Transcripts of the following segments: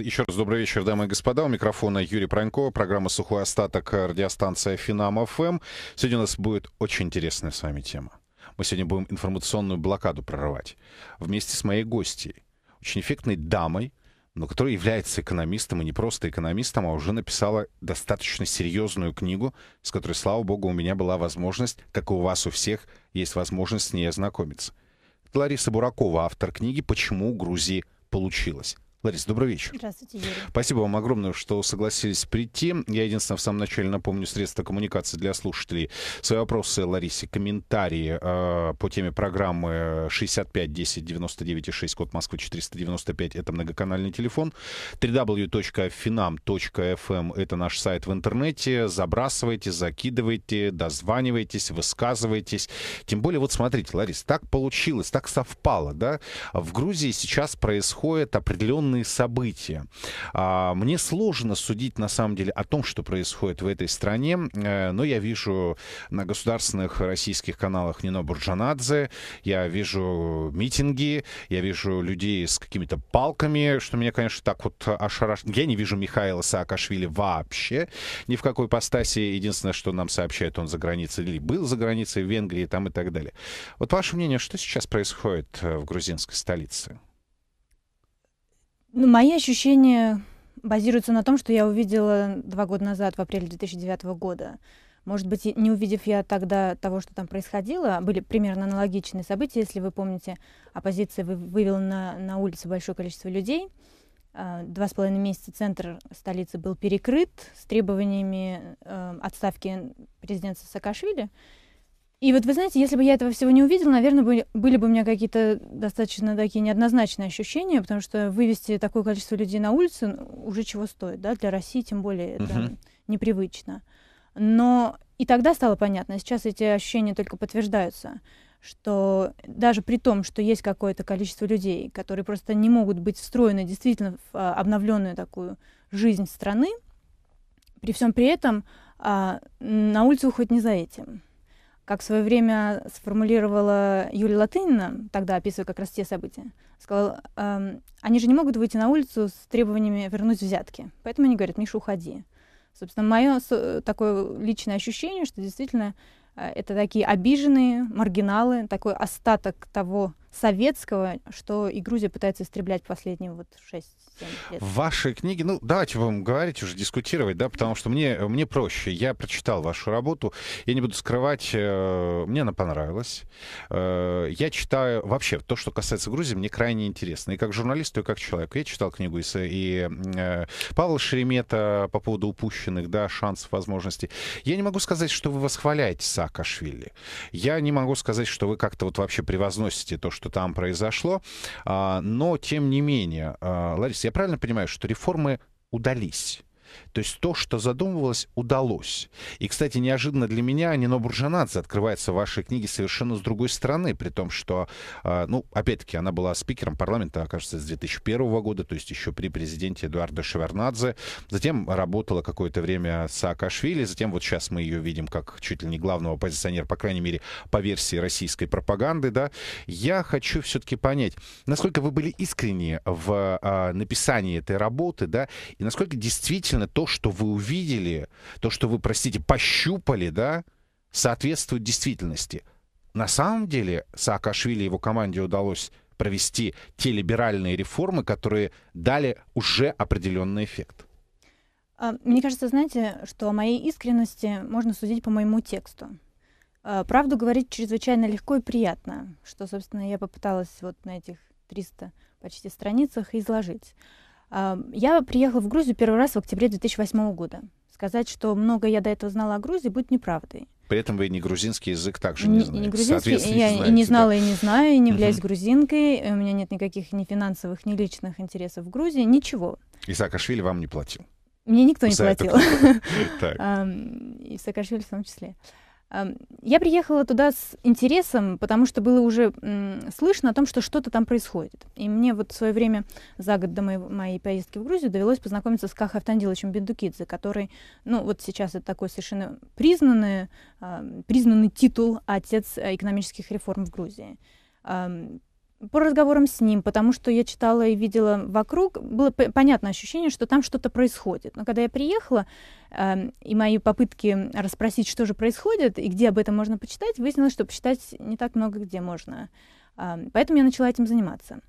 Еще раз добрый вечер, дамы и господа. У микрофона Юрий Пронько, программа «Сухой остаток», э, радиостанция «Финам ФМ». Сегодня у нас будет очень интересная с вами тема. Мы сегодня будем информационную блокаду прорывать вместе с моей гостьей, очень эффектной дамой, но которая является экономистом, и не просто экономистом, а уже написала достаточно серьезную книгу, с которой, слава богу, у меня была возможность, как и у вас у всех, есть возможность с ней ознакомиться. Это Лариса Буракова, автор книги «Почему Грузии получилось». Лариса, добрый вечер. Здравствуйте, Юрий. Спасибо вам огромное, что согласились прийти. Я единственное в самом начале напомню средства коммуникации для слушателей. Свои вопросы Ларисе, комментарии э, по теме программы 65 10 99 6, код Москвы 495, это многоканальный телефон. www.finam.fm, эм это наш сайт в интернете. Забрасывайте, закидывайте, дозванивайтесь, высказывайтесь. Тем более, вот смотрите, Ларис, так получилось, так совпало, да? В Грузии сейчас происходит определенный данные события. А, мне сложно судить на самом деле о том, что происходит в этой стране, э, но я вижу на государственных российских каналах Нино Бурджанадзе, я вижу митинги, я вижу людей с какими-то палками, что меня, конечно, так вот ошарашит. Я не вижу Михаила Саакашвили вообще, ни в какой постаси. Единственное, что нам сообщает, он за границей или был за границей в Венгрии там и так далее. Вот ваше мнение, что сейчас происходит э, в грузинской столице? Ну, мои ощущения базируются на том, что я увидела два года назад, в апреле 2009 года. Может быть, не увидев я тогда того, что там происходило, а были примерно аналогичные события, если вы помните, оппозиция вывела на, на улицы большое количество людей. А, два с половиной месяца центр столицы был перекрыт с требованиями э, отставки президента Саакашвили. И вот вы знаете, если бы я этого всего не увидела, наверное, были, были бы у меня какие-то достаточно такие неоднозначные ощущения, потому что вывести такое количество людей на улицу уже чего стоит, да, для России тем более это uh-huh. непривычно. Но и тогда стало понятно, сейчас эти ощущения только подтверждаются, что даже при том, что есть какое-то количество людей, которые просто не могут быть встроены действительно в а, обновленную такую жизнь страны, при всем при этом а, на улицу хоть не за этим. Как в свое время сформулировала Юлия Латынина, тогда описывая как раз те события, сказала, эм, они же не могут выйти на улицу с требованиями вернуть взятки. Поэтому они говорят, Миша, уходи. Собственно, мое такое личное ощущение, что действительно э, это такие обиженные маргиналы, такой остаток того советского, что и Грузия пытается истреблять последние вот 6-7 лет. Ваши книги, ну, давайте вам говорить уже, дискутировать, да, потому что мне, мне проще. Я прочитал вашу работу, я не буду скрывать, э, мне она понравилась. Э, я читаю, вообще, то, что касается Грузии, мне крайне интересно. И как журналист, и как человек, Я читал книгу и, и э, Павла Шеремета по поводу упущенных, да, шансов, возможностей. Я не могу сказать, что вы восхваляете Саакашвили. Я не могу сказать, что вы как-то вот вообще превозносите то, что что там произошло. А, но, тем не менее, а, Лариса, я правильно понимаю, что реформы удались? То есть то, что задумывалось, удалось. И, кстати, неожиданно для меня Нино Буржанадзе открывается в вашей книге совершенно с другой стороны, при том, что, а, ну, опять-таки, она была спикером парламента, кажется, с 2001 года, то есть еще при президенте Эдуарда Шеварнадзе. Затем работала какое-то время Саакашвили, затем вот сейчас мы ее видим как чуть ли не главного оппозиционера, по крайней мере, по версии российской пропаганды, да. Я хочу все-таки понять, насколько вы были искренни в а, написании этой работы, да, и насколько действительно то, что вы увидели, то, что вы, простите, пощупали, да, соответствует действительности. На самом деле Саакашвили и его команде удалось провести те либеральные реформы, которые дали уже определенный эффект. А, мне кажется, знаете, что о моей искренности можно судить по моему тексту. А, правду говорить чрезвычайно легко и приятно, что, собственно, я попыталась вот на этих 300 почти страницах изложить. Я приехала в Грузию первый раз в октябре 2008 года. Сказать, что много я до этого знала о Грузии, будет неправдой. При этом вы не грузинский язык также не, не знаете. Не грузинский, я не, знаете, не знала да. и не знаю, и не являюсь угу. грузинкой. У меня нет никаких ни финансовых, ни личных интересов в Грузии, ничего. И Саакашвили вам не платил? Мне никто не За платил. И Саакашвили в том числе. Эм, я приехала туда с интересом, потому что было уже слышно о том, что что-то там происходит. И мне вот в свое время, за год до моей, моей поездки в Грузию, довелось познакомиться с Каха Автандиловичем Бендукидзе, который, ну вот сейчас это такой совершенно признанный, эм, признанный титул «Отец э, экономических реформ в Грузии». Эм, по разговорам с ним, потому что я читала и видела вокруг, было понятное ощущение, что там что-то происходит. Но когда я приехала, э, и мои попытки расспросить, что же происходит и где об этом можно почитать, выяснилось, что почитать не так много где можно. Э, поэтому я начала этим заниматься.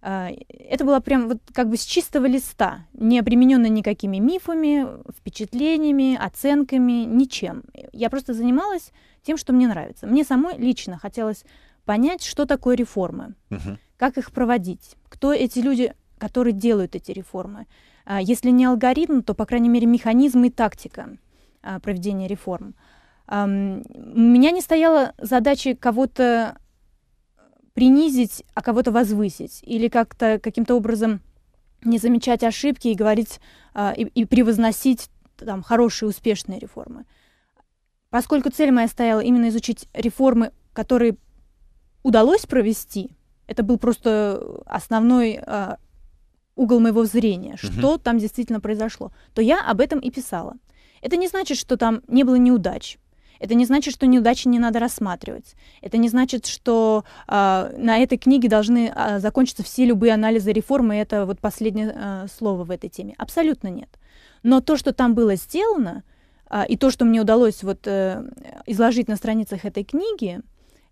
Э, это было прям вот как бы с чистого листа, не обремененно никакими мифами, впечатлениями, оценками, ничем. Я просто занималась тем, что мне нравится. Мне самой лично хотелось понять, что такое реформы, угу. как их проводить, кто эти люди, которые делают эти реформы. А, если не алгоритм, то, по крайней мере, механизм и тактика а, проведения реформ. У меня не стояла задача кого-то принизить, а кого-то возвысить, или как-то каким-то образом не замечать ошибки и говорить а, и, и превозносить там хорошие успешные реформы. Поскольку цель моя стояла именно изучить реформы, которые удалось провести, это был просто э, основной э, угол моего зрения, что угу. там действительно произошло, то я об этом и писала. Это не значит, что там не было неудач. Это не значит, что неудачи не надо рассматривать. Это не значит, что э, на этой книге должны э, закончиться все любые анализы реформы. Это вот последнее э, слово в этой теме. Абсолютно нет. Но то, что там было сделано, э, и то, что мне удалось вот э, изложить на страницах этой книги,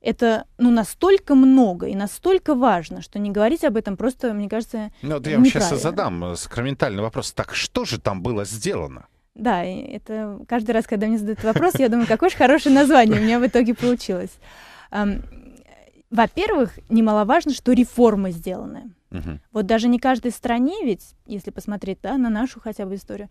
это ну, настолько много и настолько важно, что не говорить об этом просто, мне кажется, Ну, вот я вам сейчас задам э, сакраментальный вопрос. Так что же там было сделано? Да, это каждый раз, когда мне задают вопрос, я думаю, какое же хорошее название у меня в итоге получилось. Во-первых, немаловажно, что реформы сделаны. Угу. Вот даже не каждой стране, ведь, если посмотреть да, на нашу хотя бы историю,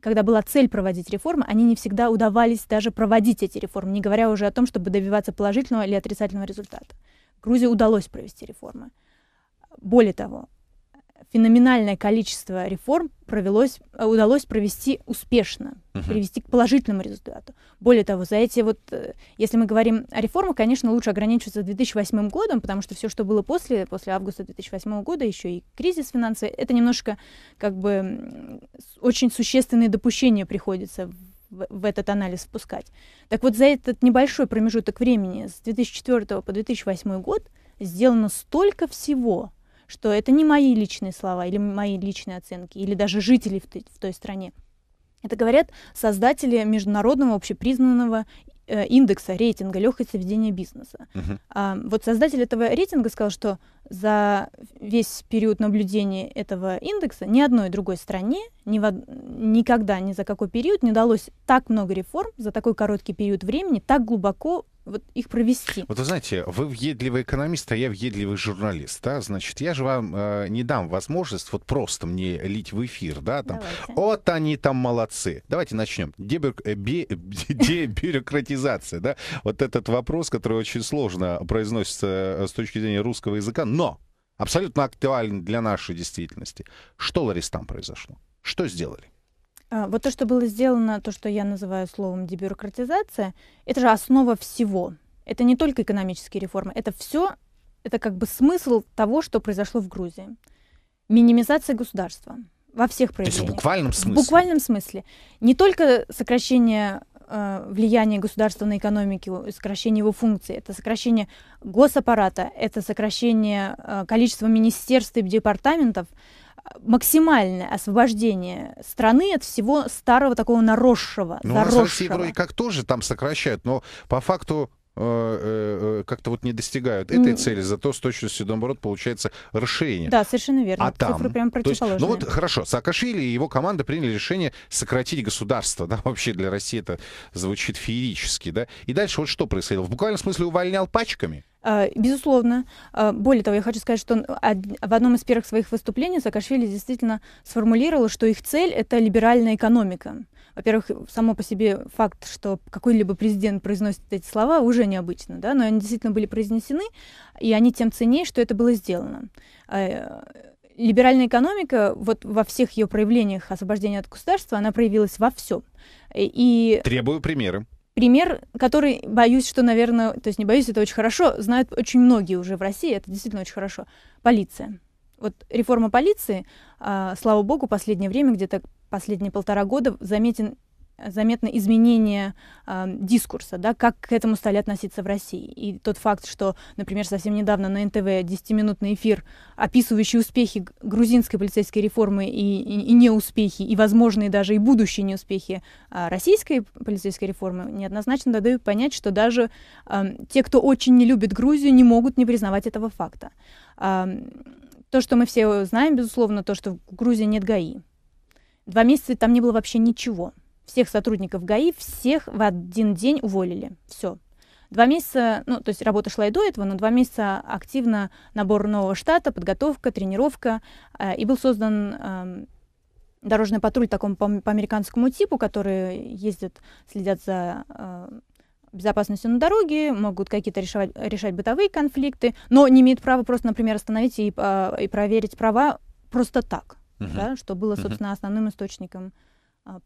когда была цель проводить реформы, они не всегда удавались даже проводить эти реформы, не говоря уже о том, чтобы добиваться положительного или отрицательного результата. Грузии удалось провести реформы. Более того, феноменальное количество реформ провелось, э, удалось провести успешно, Uh-huh. привести к положительному результату. Более того, за эти вот, э, если мы говорим о реформах, конечно, лучше ограничиваться 2008 годом, потому что все, что было после, после августа 2008 года, еще и кризис финансовый, это немножко как бы очень существенные допущения приходится в, в этот анализ впускать. Так вот, за этот небольшой промежуток времени, с 2004 по 2008 год, сделано столько всего – что это не мои личные слова или мои личные оценки, или даже жители в, в той стране. Это говорят создатели международного общепризнанного э, индекса рейтинга легкости ведения бизнеса. Uh-huh. А, вот создатель этого рейтинга сказал, что за весь период наблюдения этого индекса ни одной другой стране ни в, никогда ни за какой период не удалось так много реформ за такой короткий период времени так глубоко вот их провести. Вот вы знаете, вы въедливый экономист, а я въедливый журналист, да, значит, я же вам э, не дам возможность вот просто мне лить в эфир, да, там, Давайте. вот они там молодцы. Давайте начнем. Дебюк... Э, дебюрократизация, да, вот этот вопрос, который очень сложно произносится э, с точки зрения русского языка, но абсолютно актуален для нашей действительности. Что, Ларис, там произошло? Что сделали? А, вот то, что было сделано, то, что я называю словом дебюрократизация, это же основа всего. Это не только экономические реформы, это все, это как бы смысл того, что произошло в Грузии. Минимизация государства во всех проявлениях. То есть в буквальном смысле? В буквальном смысле. Не только сокращение э, влияния государства на экономику, сокращение его функций, это сокращение госаппарата, это сокращение э, количества министерств и департаментов, максимальное освобождение страны от всего старого такого наросшего, ну, а заросшего. У России вроде как тоже там сокращают, но по факту Э, э, э, как-то вот не достигают этой mm. цели, зато с точностью, наоборот, получается расширение. Да, совершенно верно. А Цифры там... прям противоположные. есть, ну вот хорошо, Саакашвили и его команда приняли решение сократить государство. Да, вообще для России это звучит феерически, да. И дальше вот что происходило? В буквальном смысле увольнял пачками? А, безусловно. А, более того, я хочу сказать, что в одном из первых своих выступлений Саакашвили действительно сформулировал, что их цель — это либеральная экономика во-первых, само по себе факт, что какой-либо президент произносит эти слова, уже необычно, да, но они действительно были произнесены, и они тем ценнее, что это было сделано. А, э, либеральная экономика, вот во всех ее проявлениях освобождения от государства, она проявилась во всем. Э, и... Требую примеры пример, который, боюсь, что, наверное, то есть не боюсь, это очень хорошо, знают очень многие уже в России, это действительно очень хорошо. Полиция. Вот реформа полиции, а, слава богу, последнее время где-то последние полтора года заметен заметно изменение э, дискурса, да, как к этому стали относиться в России. И тот факт, что, например, совсем недавно на НТВ 10-минутный эфир, описывающий успехи грузинской полицейской реформы и, и, и неуспехи, и возможные даже и будущие неуспехи э, российской полицейской реформы, неоднозначно дают понять, что даже э, те, кто очень не любит Грузию, не могут не признавать этого факта. Э, то, что мы все знаем, безусловно, то, что в Грузии нет ГАИ, Два месяца там не было вообще ничего. Всех сотрудников ГАИ, всех в один день уволили. Все. Два месяца, ну, то есть работа шла и до этого, но два месяца активно набор нового штата, подготовка, тренировка. Э, и был создан э, дорожный патруль такому по, по американскому типу, которые ездят, следят за э, безопасностью на дороге, могут какие-то решать, решать бытовые конфликты, но не имеют права просто, например, остановить и, э, и проверить права просто так угу. да, что было, собственно, основным источником а,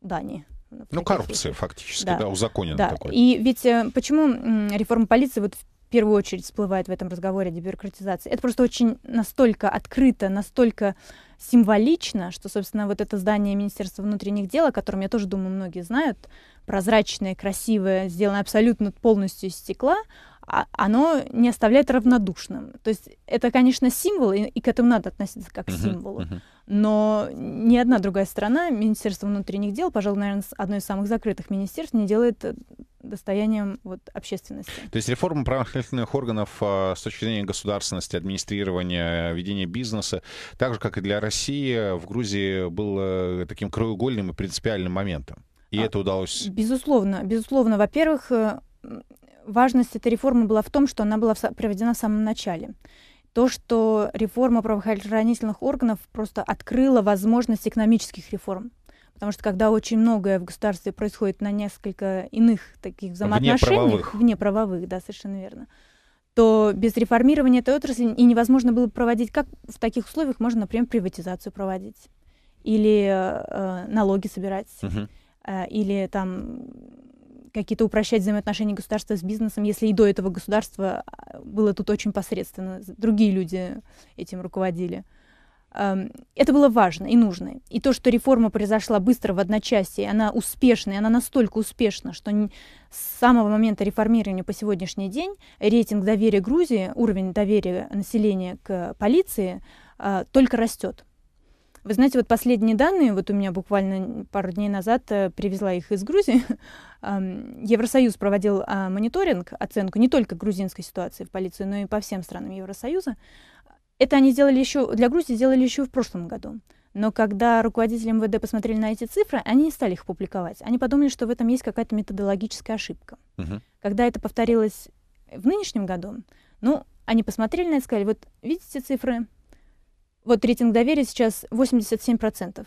Дании. Ну, коррупция фактически, да, да узаконена да. такой. И ведь э, почему реформа полиции вот в первую очередь всплывает в этом разговоре о дебюрократизации? Это просто очень настолько открыто, настолько символично, что, собственно, вот это здание Министерства внутренних дел, о котором, я тоже думаю, многие знают, прозрачное, красивое, сделано абсолютно полностью из стекла, а, оно не оставляет равнодушным. То есть это, конечно, символ, и, к этому надо относиться как к символу. Но ни одна другая страна, Министерство внутренних дел, пожалуй, наверное, одно из самых закрытых министерств, не делает э, достоянием вот, общественности. То есть реформа правоохранительных органов а, с точки зрения государственности, администрирования, ведения бизнеса, так же, как и для России, в Грузии был э, таким краеугольным и принципиальным моментом. И а, это удалось... Безусловно, безусловно. Во-первых, э, важность этой реформы была в том, что она была проведена в самом начале. То, что реформа правоохранительных органов просто открыла возможность экономических реформ. Потому что когда очень многое в государстве происходит на несколько иных таких взаимоотношениях, вне правовых, да, совершенно верно, то без реформирования этой отрасли и невозможно было проводить, как в таких условиях можно, например, приватизацию проводить или э, налоги собирать, uh э, или там какие-то упрощать взаимоотношения государства с бизнесом, если и до этого государства было тут очень посредственно, другие люди этим руководили. Эм, это было важно и нужно. И то, что реформа произошла быстро в одночасье, она успешная, она настолько успешна, что с самого момента реформирования по сегодняшний день рейтинг доверия Грузии, уровень доверия населения к полиции э, только растет. Вы знаете, вот последние данные, вот у меня буквально пару дней назад э, привезла их из Грузии. Евросоюз проводил а, мониторинг, оценку не только грузинской ситуации в полиции, но и по всем странам Евросоюза. Это они сделали еще, для Грузии сделали еще в прошлом году. Но когда руководители МВД посмотрели на эти цифры, они не стали их публиковать. Они подумали, что в этом есть какая-то методологическая ошибка. Угу. Когда это повторилось в нынешнем году, ну, они посмотрели на это и сказали, вот видите цифры, вот рейтинг доверия сейчас 87%. 87%,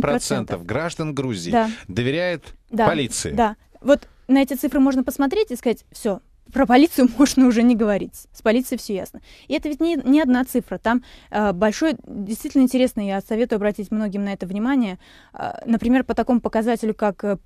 87% граждан Грузии да. доверяет да. полиции. Да. Вот на эти цифры можно посмотреть и сказать, все, про полицию можно уже не говорить. С полицией все ясно. И это ведь не, не одна цифра. Там э, большой, действительно интересный. я советую обратить многим на это внимание. Э, например, по такому показателю, как э,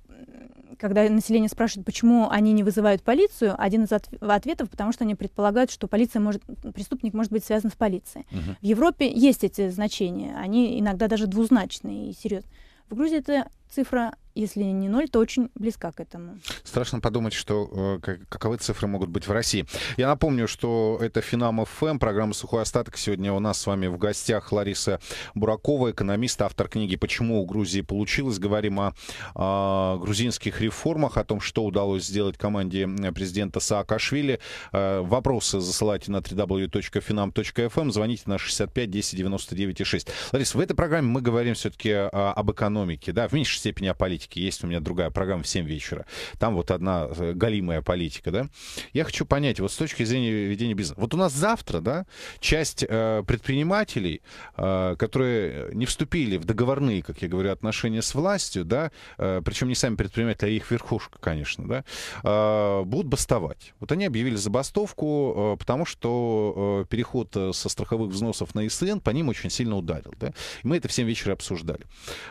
когда население спрашивает, почему они не вызывают полицию, один из ответов, потому что они предполагают, что полиция может, преступник может быть связан с полицией. Угу. В Европе есть эти значения, они иногда даже двузначные и серьезные. В Грузии эта цифра если не ноль, то очень близка к этому. Страшно подумать, что э, каковы цифры могут быть в России. Я напомню, что это Финам ФМ, эм», программа «Сухой остаток». Сегодня у нас с вами в гостях Лариса Буракова, экономист, автор книги «Почему у Грузии получилось». Говорим о, о грузинских реформах, о том, что удалось сделать команде э, президента Саакашвили. Э, вопросы засылайте на www.finam.fm, эм. звоните на 65 10 99 6. Лариса, в этой программе мы говорим все-таки об экономике, да, в меньшей степени о политике политики. Есть у меня другая программа в 7 вечера. Там вот одна э, галимая политика, да. Я хочу понять, вот с точки зрения ведения бизнеса. Вот у нас завтра, да, часть э, предпринимателей, э, которые не вступили в договорные, как я говорю, отношения с властью, да, э, причем не сами предприниматели, а их верхушка, конечно, да, э, будут бастовать. Вот они объявили забастовку, э, потому что э, переход э, со страховых взносов на ИСН по ним очень сильно ударил, да. И мы это в 7 вечера обсуждали.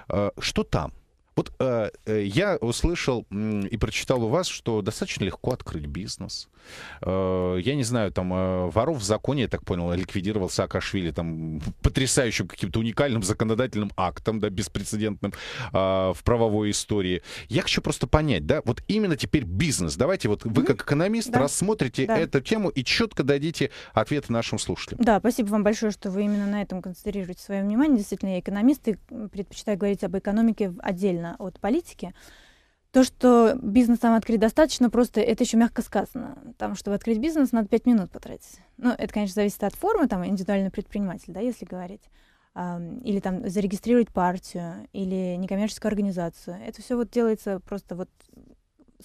Э, что там? Вот э, э, я услышал и прочитал у вас, что достаточно легко открыть бизнес. Э, я не знаю, там э, воров в законе, я так понял, ликвидировал Саакашвили там потрясающим каким-то уникальным законодательным актом, да, беспрецедентным э, в правовой истории. Я хочу просто понять, да, вот именно теперь бизнес. Давайте вот вы как экономист да. рассмотрите да. эту тему и четко дадите ответы нашим слушателям. Да, спасибо вам большое, что вы именно на этом концентрируете свое внимание. Действительно, я экономист и предпочитаю говорить об экономике отдельно отдельно от политики, то, что бизнес сам открыть достаточно, просто это еще мягко сказано. Там, чтобы открыть бизнес, надо 5 минут потратить. Ну, это, конечно, зависит от формы, там, индивидуальный предприниматель, да, если говорить. Или там зарегистрировать партию, или некоммерческую организацию. Это все вот делается просто вот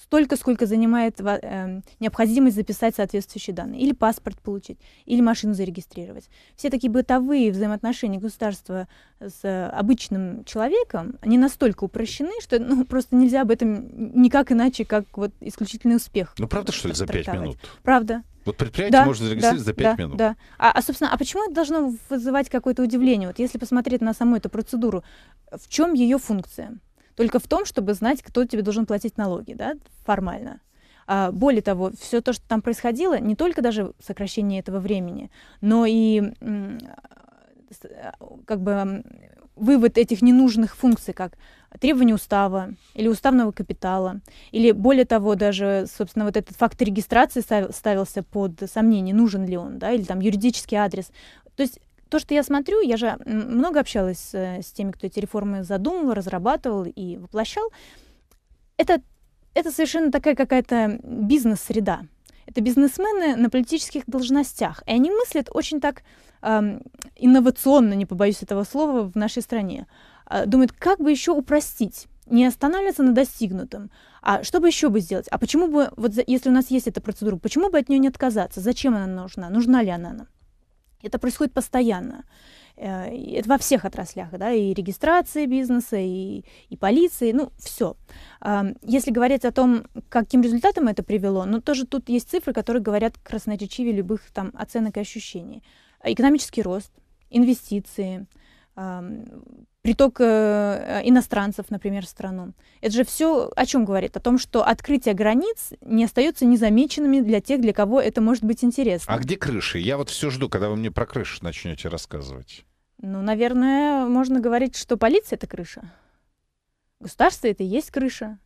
столько, сколько занимает э, необходимость записать соответствующие данные, или паспорт получить, или машину зарегистрировать. Все такие бытовые взаимоотношения государства с э, обычным человеком, они настолько упрощены, что ну, просто нельзя об этом никак иначе, как вот исключительный успех. Ну правда, что ли, за пять минут? Правда. Вот предприятие да, можно зарегистрировать да, за 5 да, минут. Да. А, а, собственно, а почему это должно вызывать какое-то удивление? Вот если посмотреть на саму эту процедуру, в чем ее функция? только в том, чтобы знать, кто тебе должен платить налоги, да, формально. А более того, все то, что там происходило, не только даже сокращение этого времени, но и э, как бы вывод этих ненужных функций, как требования устава или уставного капитала, или более того, даже, собственно, вот этот факт регистрации ставился под сомнение, нужен ли он, да, или там юридический адрес. То есть то, что я смотрю, я же много общалась с, э, с теми, кто эти реформы задумывал, разрабатывал и воплощал, это, это совершенно такая какая-то бизнес-среда. Это бизнесмены на политических должностях. И они мыслят очень так э, инновационно, не побоюсь этого слова, в нашей стране. Э, думают, как бы еще упростить не останавливаться на достигнутом. А что бы еще бы сделать? А почему бы, вот если у нас есть эта процедура, почему бы от нее не отказаться? Зачем она нужна? Нужна ли она нам? Это происходит постоянно. Э, это во всех отраслях, да, и регистрации бизнеса, и, и полиции, ну, все. А, если говорить о том, каким результатом это привело, ну, тоже тут есть цифры, которые говорят красноречивее любых там оценок и ощущений. Экономический рост, инвестиции, приток э, э, иностранцев, например, в страну. Это же все о чем говорит? О том, что открытие границ не остается незамеченными для тех, для кого это может быть интересно. А где крыши? Я вот все жду, когда вы мне про крыши начнете рассказывать. Ну, наверное, можно говорить, что полиция — это крыша. Государство — это и есть крыша.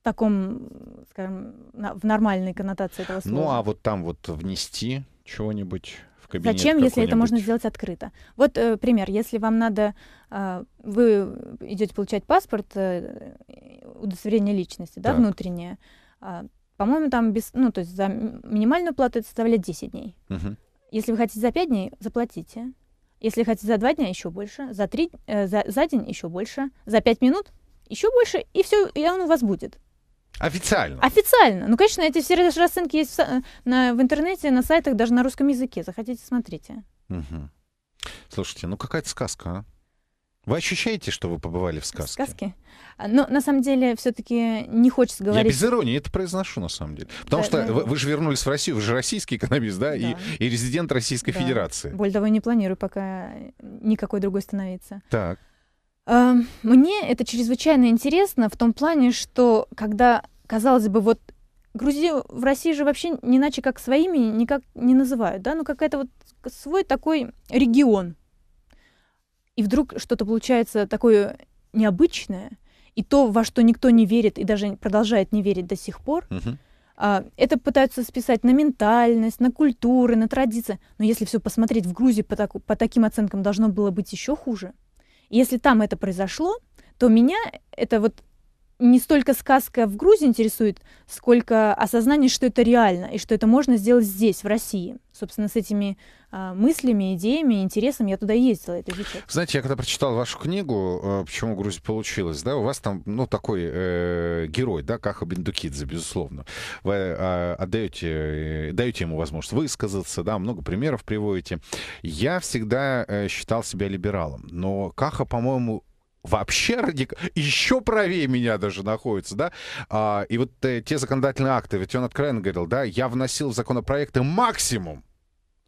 В таком, скажем, в нормальной коннотации этого ну, слова. Ну, а вот там вот внести чего-нибудь в кабинет. Зачем, если это можно сделать открыто? Вот э, пример, если вам надо, э, вы идете получать паспорт, э, удостоверение личности, да, так. внутреннее. Э, по-моему, там без, ну, то есть за минимальную плату это составляет 10 дней. Угу. Если вы хотите за 5 дней, заплатите. Если хотите за 2 дня, еще больше. За 3, э, за, за день еще больше. За 5 минут еще больше, и все, и он у вас будет. Официально. Официально. Ну, конечно, эти все расценки есть в, на, в интернете, на сайтах, даже на русском языке. Захотите, смотрите. Угу. Слушайте, ну какая-то сказка, а? Вы ощущаете, что вы побывали в сказке? Сказки? Но на самом деле все-таки не хочется говорить... Я без иронии это произношу, на самом деле. Потому да, что да. Вы, вы же вернулись в Россию, вы же российский экономист, да, да. И, и резидент Российской да. Федерации. Более того, не планирую пока никакой другой становиться. Так. Эм, мне это чрезвычайно интересно в том плане, что когда, казалось бы, вот Грузию в России же вообще не иначе как своими никак не называют, да, ну какая-то вот свой такой регион. И вдруг что-то получается такое необычное, и то, во что никто не верит и даже продолжает не верить до сих пор, угу. это пытаются списать на ментальность, на культуры, на традиции. Но если все посмотреть в Грузии по, таку, по таким оценкам должно было быть еще хуже. Если там это произошло, то меня это вот не столько сказка в Грузии интересует, сколько осознание, что это реально и что это можно сделать здесь, в России. Собственно, с этими а, мыслями, идеями, интересами я туда ездила это изучать. Знаете, я когда прочитал вашу книгу а, «Почему Грузия получилась», да, у вас там, ну, такой э, герой, да, Каха Бендукидзе, безусловно. Вы э, отдаете, э, даете ему возможность высказаться, да, много примеров приводите. Я всегда э, считал себя либералом, но Каха, по-моему, вообще радикал, еще правее меня даже находится, да, а, и вот э, те законодательные акты, ведь он откровенно говорил, да, я вносил в законопроекты максимум,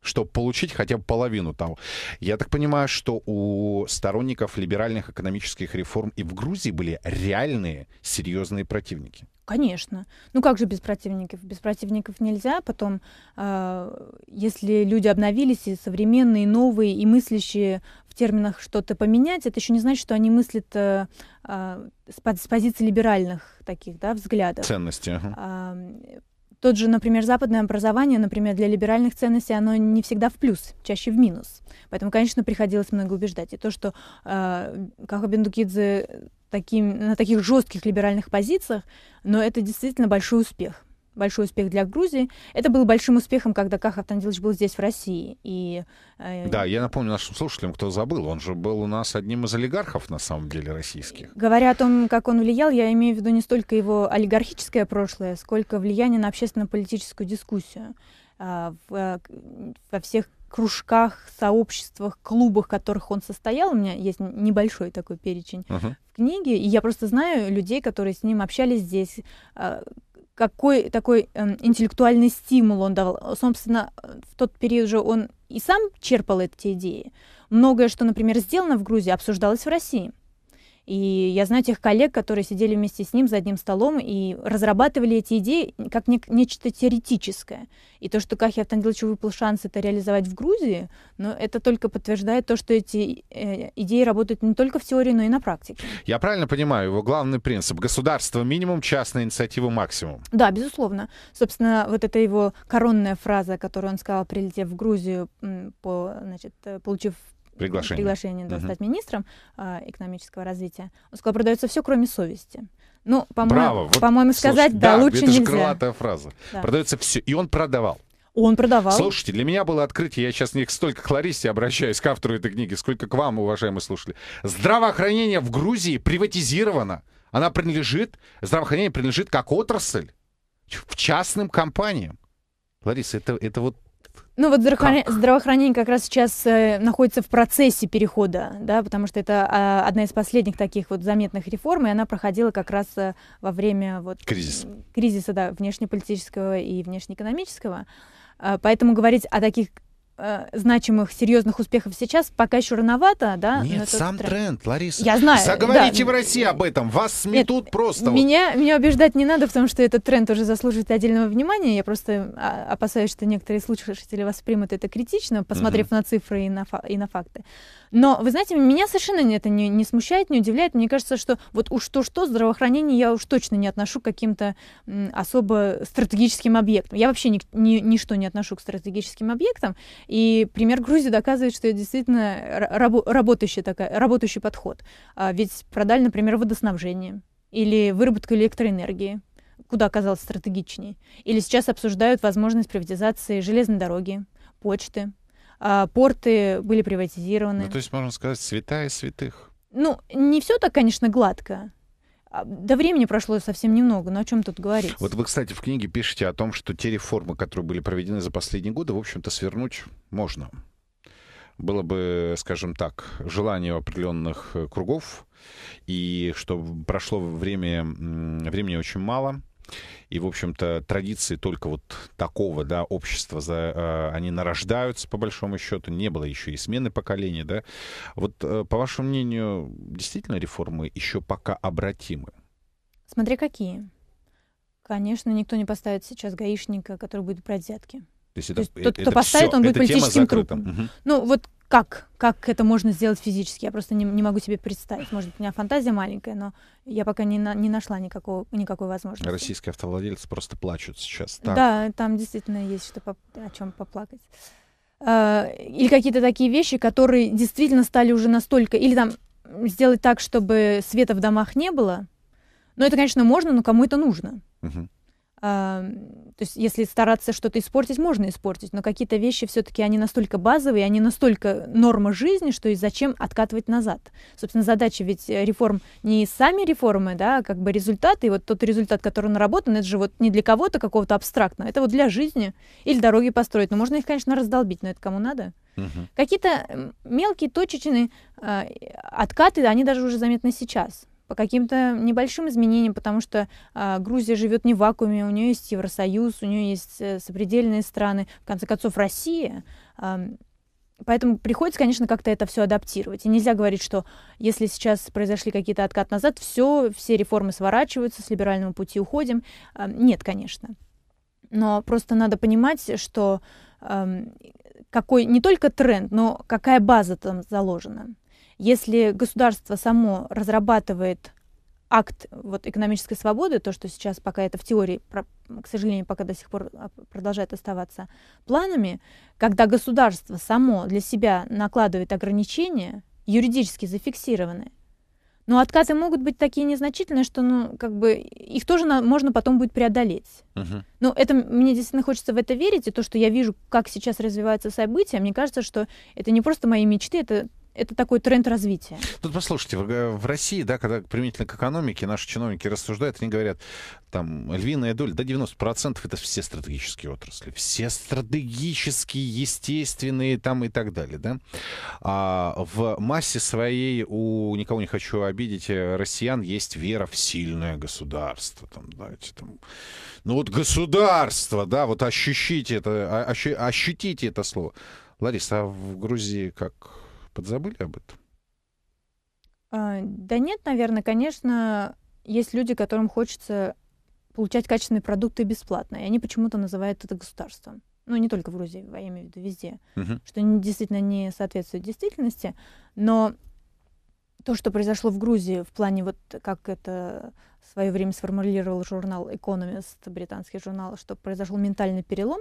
чтобы получить хотя бы половину того. Я так понимаю, что у сторонников либеральных экономических реформ и в Грузии были реальные серьезные противники. Конечно. Ну как же без противников? Без противников нельзя. Потом, э, если люди обновились и современные, новые, и мыслящие в терминах что-то поменять, это еще не значит, что они мыслят э, э, с, с позиции либеральных таких да, взглядов. Ценности. Э, тот же, например, западное образование, например, для либеральных ценностей, оно не всегда в плюс, чаще в минус. Поэтому, конечно, приходилось много убеждать. И то, что э, Каха таким, на таких жестких либеральных позициях, но это действительно большой успех большой успех для Грузии. Это был большим успехом, когда Каха Тандилович был здесь, в России. И, э, да, я напомню нашим слушателям, кто забыл, он же был у нас одним из олигархов, на самом деле, российских. Говоря о том, как он влиял, я имею в виду не столько его олигархическое прошлое, сколько влияние на общественно-политическую дискуссию э, в, э, во всех кружках, сообществах, клубах, в которых он состоял. У меня есть небольшой такой перечень uh-huh. в книге. И я просто знаю людей, которые с ним общались здесь, какой такой э, интеллектуальный стимул он давал. Собственно, в тот период же он и сам черпал эти идеи. Многое, что, например, сделано в Грузии, обсуждалось в России. И я знаю тех коллег, которые сидели вместе с ним за одним столом и разрабатывали эти идеи как не, нечто теоретическое. И то, что Кахи Автандиловичу выпал шанс это реализовать в Грузии, но это только подтверждает то, что эти э, идеи работают не только в теории, но и на практике. Я правильно понимаю, его главный принцип — государство минимум, частная инициатива максимум. Да, безусловно. Собственно, вот это его коронная фраза, которую он сказал, прилетев в Грузию, по, значит, получив приглашение, приглашение да, угу. стать министром э, экономического развития, он сказал, продается все, кроме совести. Ну, по-моему, вот, по-моему сказать, слушайте, да, да, лучше это нельзя. Это же крылатая фраза. Да. Продается все. И он продавал. Он продавал. Слушайте, для меня было открытие, я сейчас не столько к Ларисе обращаюсь, к автору этой книги, сколько к вам, уважаемые слушатели. Здравоохранение в Грузии приватизировано. Она принадлежит, здравоохранение принадлежит как отрасль в частным компаниям. Лариса, это, это вот ну вот здравоохранение, как? здравоохранение как раз сейчас э, находится в процессе перехода, да, потому что это э, одна из последних таких вот заметных реформ, и она проходила как раз э, во время вот Кризис. кризиса, да, внешнеполитического и внешнеэкономического. Э, поэтому говорить о таких Э, значимых, серьезных успехов сейчас пока еще рановато, да? Нет, сам тренд. тренд, Лариса. Я знаю. Заговорите да. в России об этом, вас сметут Нет, просто. Меня, вот. меня убеждать не надо в том, что этот тренд уже заслуживает отдельного внимания. Я просто а, опасаюсь, что некоторые слушатели воспримут это критично, посмотрев mm-hmm. на цифры и на, и на факты. Но, вы знаете, меня совершенно это не, не смущает, не удивляет. Мне кажется, что вот уж то-что здравоохранение я уж точно не отношу к каким-то особо стратегическим объектам. Я вообще ни, ни, ничто не отношу к стратегическим объектам. И пример Грузии доказывает, что это действительно рабо- работающий, такая, работающий подход. А ведь продали, например, водоснабжение или выработку электроэнергии, куда оказалось стратегичнее. Или сейчас обсуждают возможность приватизации железной дороги, почты, а порты были приватизированы. Ну, то есть, можно сказать, святая святых. Ну, не все так, конечно, гладко. А, До времени прошло совсем немного, но ну о чем тут говорить? Вот вы, кстати, в книге пишете о том, что те реформы, которые были проведены за последние годы, в общем-то, свернуть можно. Было бы, скажем так, желание определенных э, кругов, и что прошло время, времени очень мало, и, в общем-то, традиции только вот такого, да, общества, за, э, они нарождаются, по большому счету. Не было еще и смены поколения да. Вот, э, по вашему мнению, действительно реформы еще пока обратимы? Смотри, какие. Конечно, никто не поставит сейчас гаишника, который будет брать взятки. То есть, это, То есть э, это, кто поставит, все, он будет политическим закрыта. трупом. Угу. Ну, вот как, как это можно сделать физически, я просто не, не могу себе представить. Может у меня фантазия маленькая, но я пока не, на, не нашла никакого, никакой возможности. Российские автовладельцы просто плачут сейчас. Так. Да, там действительно есть что по, о чем поплакать. А, или какие-то такие вещи, которые действительно стали уже настолько... Или там сделать так, чтобы света в домах не было. Но это, конечно, можно, но кому это нужно. Угу то есть если стараться что-то испортить, можно испортить, но какие-то вещи все-таки они настолько базовые, они настолько норма жизни, что и зачем откатывать назад. Собственно, задача ведь э, реформ не сами реформы, да, а как бы результаты, и вот тот результат, который наработан, это же вот не для кого-то какого-то абстрактно. А это вот для жизни или дороги построить. Но ну, можно их, конечно, раздолбить, но это кому надо. Угу. Какие-то мелкие точечные э, откаты, они даже уже заметны сейчас по каким-то небольшим изменениям, потому что э, Грузия живет не в вакууме, у нее есть Евросоюз, у нее есть э, сопредельные страны, в конце концов Россия. Э, Поэтому приходится, конечно, как-то это все адаптировать. И нельзя говорить, что если сейчас произошли какие-то откат назад, все, все реформы сворачиваются, с либерального пути уходим. Э, нет, конечно. Но просто надо понимать, что э, какой не только тренд, но какая база там заложена. Если государство само разрабатывает акт вот, экономической свободы, то, что сейчас пока это в теории, к сожалению, пока до сих пор а, продолжает оставаться планами, когда государство само для себя накладывает ограничения, юридически зафиксированные, но откаты могут быть такие незначительные, что, ну, как бы их тоже на, можно потом будет преодолеть. Uh-huh. Ну, это мне действительно хочется в это верить, и то, что я вижу, как сейчас развиваются события, мне кажется, что это не просто мои мечты, это это такой тренд развития. Тут послушайте, э, в России, да, когда применительно к экономике, наши чиновники рассуждают, они говорят, там, львиная доля, да, 90% это все стратегические отрасли, все стратегические, естественные там и так далее, да. А в массе своей у, никого не хочу обидеть, э, россиян есть вера в сильное государство, там, знаете, там, ну вот государство, да, вот ощутите это, а, ощутите это слово. Лариса, а в Грузии как подзабыли об этом? А, да нет, наверное, конечно, есть люди, которым хочется получать качественные продукты бесплатно, и они почему-то называют это государством. Ну, не только в Грузии, а я имею в виду везде, угу. что они действительно не соответствует действительности, но то, что произошло в Грузии в плане, вот как это в свое время сформулировал журнал Economist, британский журнал, что произошел ментальный перелом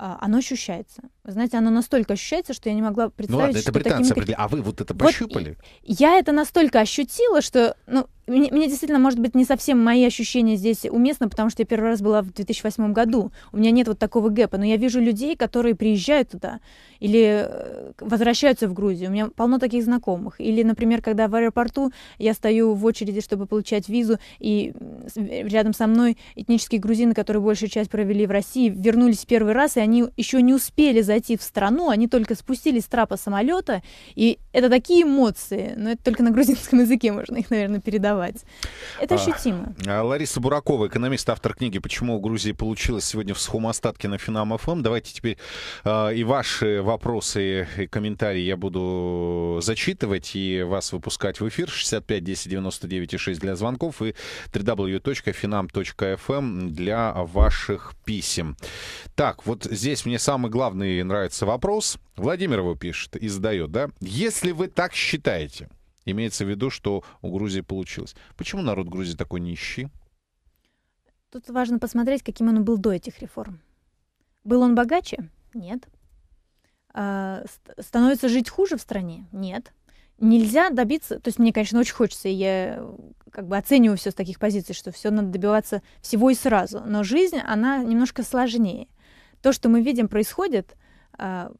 а, оно ощущается. знаете, оно настолько ощущается, что я не могла ну представить, ну ладно, что это британцы таким... А вы вот это пощупали? Вот я это настолько ощутила, что ну, мне, мне действительно, может быть, не совсем мои ощущения здесь уместно, потому что я первый раз была в 2008 году. У меня нет вот такого гэпа, но я вижу людей, которые приезжают туда или э, возвращаются в Грузию. У меня полно таких знакомых. Или, например, когда в аэропорту я стою в очереди, чтобы получать визу, и э, рядом со мной этнические грузины, которые большую часть провели в России, вернулись первый раз, и они еще не успели зайти в страну, они только спустились с трапа самолета, и это такие эмоции, но это только на грузинском языке можно их, наверное, передавать. Это а, ощутимо. А, Лариса Буракова, экономист, автор книги «Почему у Грузии получилось сегодня в сухом остатке на Финам ФМ». Давайте теперь а, и ваши вопросы и комментарии я буду зачитывать и вас выпускать в эфир. 65 10 99 6 для звонков и www.finam.fm эм для ваших писем. Так, вот здесь мне самый главный нравится вопрос. Владимирову пишет и задает, да? Если вы так считаете, имеется в виду, что у Грузии получилось. Почему народ Грузии такой нищий? Тут важно посмотреть, каким он был до этих реформ. Был он богаче? Нет. А, становится жить хуже в стране? Нет. Нельзя добиться, то есть мне, конечно, очень хочется, и я э, как бы оцениваю все с таких позиций, что все надо добиваться всего и сразу, но жизнь, она немножко сложнее. То, что мы видим, происходит, а,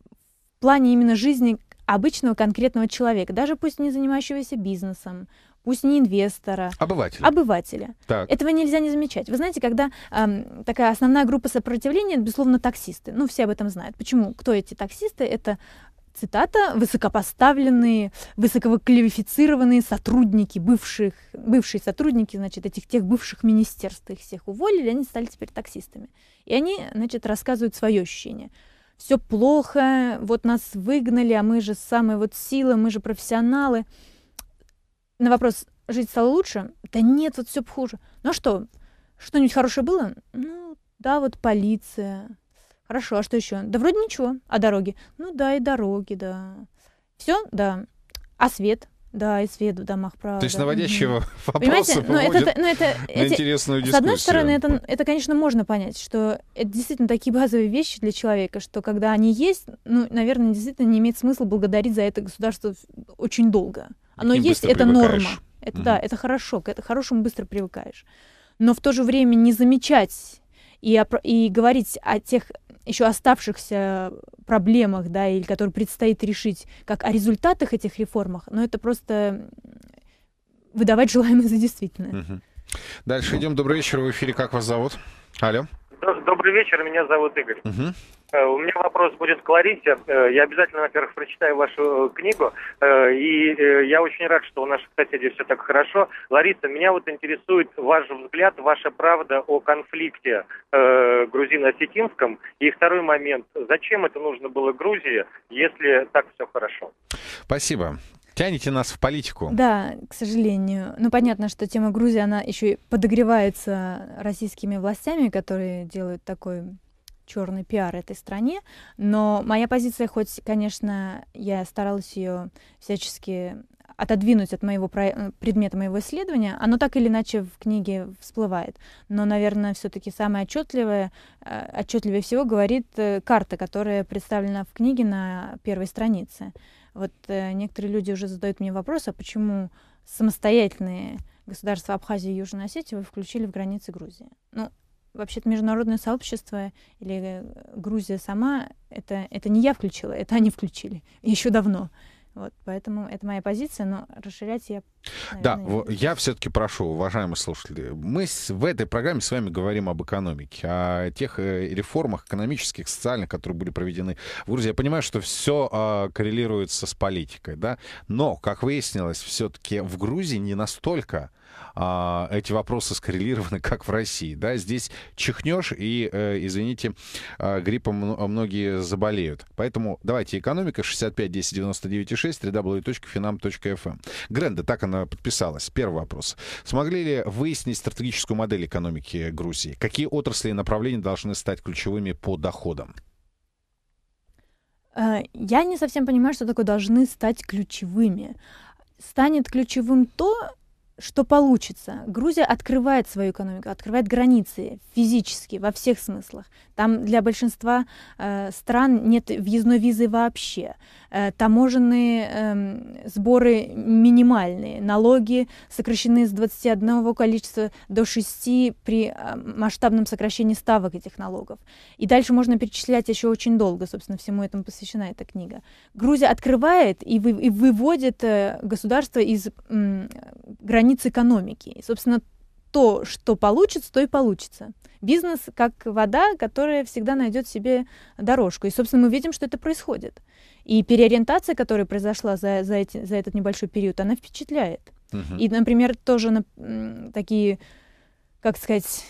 в плане именно жизни обычного конкретного человека, даже пусть не занимающегося бизнесом, пусть не инвестора, обывателя. обывателя. Так. Этого нельзя не замечать. Вы знаете, когда эм, такая основная группа сопротивления, безусловно, таксисты. Ну, все об этом знают. Почему? Кто эти таксисты? Это цитата, высокопоставленные, высококвалифицированные сотрудники бывших, бывшие сотрудники, значит, этих тех бывших министерств, их всех уволили, они стали теперь таксистами. И они, значит, рассказывают свое ощущение все плохо, вот нас выгнали, а мы же самые вот силы, мы же профессионалы. На вопрос, жить стало лучше? Да нет, вот все хуже. Ну а что, что-нибудь хорошее было? Ну, да, вот полиция. Хорошо, а что еще? Да вроде ничего. А дороги? Ну да, и дороги, да. Все, да. А свет? Да, и свет в домах правда. То есть наводящего mm-hmm. вопроса но ну, это, но ну, это, на эти, интересную дискуссию. С одной стороны, это, это, конечно, можно понять, что это действительно такие базовые вещи для человека, что когда они есть, ну, наверное, действительно не имеет смысла благодарить за это государство очень долго. Оно Каким есть, это привыкаешь. норма. Это, mm Да, это хорошо, к это хорошему быстро привыкаешь. Но в то же время не замечать и, и говорить о тех еще оставшихся проблемах, да, или которые предстоит решить, как о результатах этих реформах, но это просто выдавать желаемое за действительное. Угу. Дальше идем. Добрый вечер. В эфире как вас зовут? Алло. Добрый вечер, меня зовут Игорь. Угу. У меня вопрос будет к Ларисе. Э, я обязательно, во-первых, прочитаю вашу э, книгу. И я очень рад, что у наших соседей все так хорошо. Лариса, меня вот интересует ваш взгляд, ваша правда о конфликте грузино-осетинском. И второй момент. Зачем это нужно было Грузии, если так все хорошо? Спасибо. Тянете нас в политику. Да, к сожалению. Ну, понятно, что тема Грузии, она еще и подогревается российскими властями, которые делают такой черный пиар этой стране. Но моя позиция, хоть, конечно, я старалась ее всячески отодвинуть от моего про... Э, предмета моего исследования, оно так или иначе в книге всплывает. Но, наверное, все-таки самое отчетливое, э, отчетливее всего говорит э, карта, которая представлена в книге на первой странице. Вот некоторые люди уже задают мне вопрос, а почему самостоятельные государства Абхазии и Южной Осетии вы включили в границы Грузии? Ну, вообще-то международное сообщество или Грузия сама, это, это не я включила, это они включили еще давно. Вот, поэтому это моя позиция, но расширять я... Наверное, да, я все-таки прошу, уважаемые слушатели, мы в этой программе с вами говорим об экономике, о тех э, реформах экономических, социальных, которые были проведены в Грузии. Я понимаю, что все а, коррелируется с политикой, да, но, как выяснилось, все-таки в Грузии не настолько а, эти вопросы скоррелированы, как в России. Да, здесь чихнешь и, э, извините, э, гриппом многие заболеют. Поэтому давайте экономика 65 10 99 6 www.finam.fm. Гренда, так она подписалась. Первый вопрос. Смогли ли выяснить стратегическую модель экономики Грузии? Какие отрасли и направления должны стать ключевыми по доходам? Э, я не совсем понимаю, что такое должны стать ключевыми. Станет ключевым то, что получится. Грузия открывает свою экономику, открывает границы физически во всех смыслах. Там для большинства э, стран нет въездной визы вообще. Э, таможенные э, сборы минимальные, налоги сокращены с 21 количества до 6 при э, масштабном сокращении ставок этих налогов. И дальше можно перечислять еще очень долго, собственно, всему этому посвящена эта книга. Грузия открывает и, вы, и выводит э, государство из э, границ границ экономики. И, собственно, то, что получится, то и получится. Бизнес как вода, которая всегда найдет себе дорожку. И, собственно, мы видим, что это происходит. И переориентация, которая произошла за, за, эти, за этот небольшой период, она впечатляет. uh И, например, тоже на, такие, как сказать,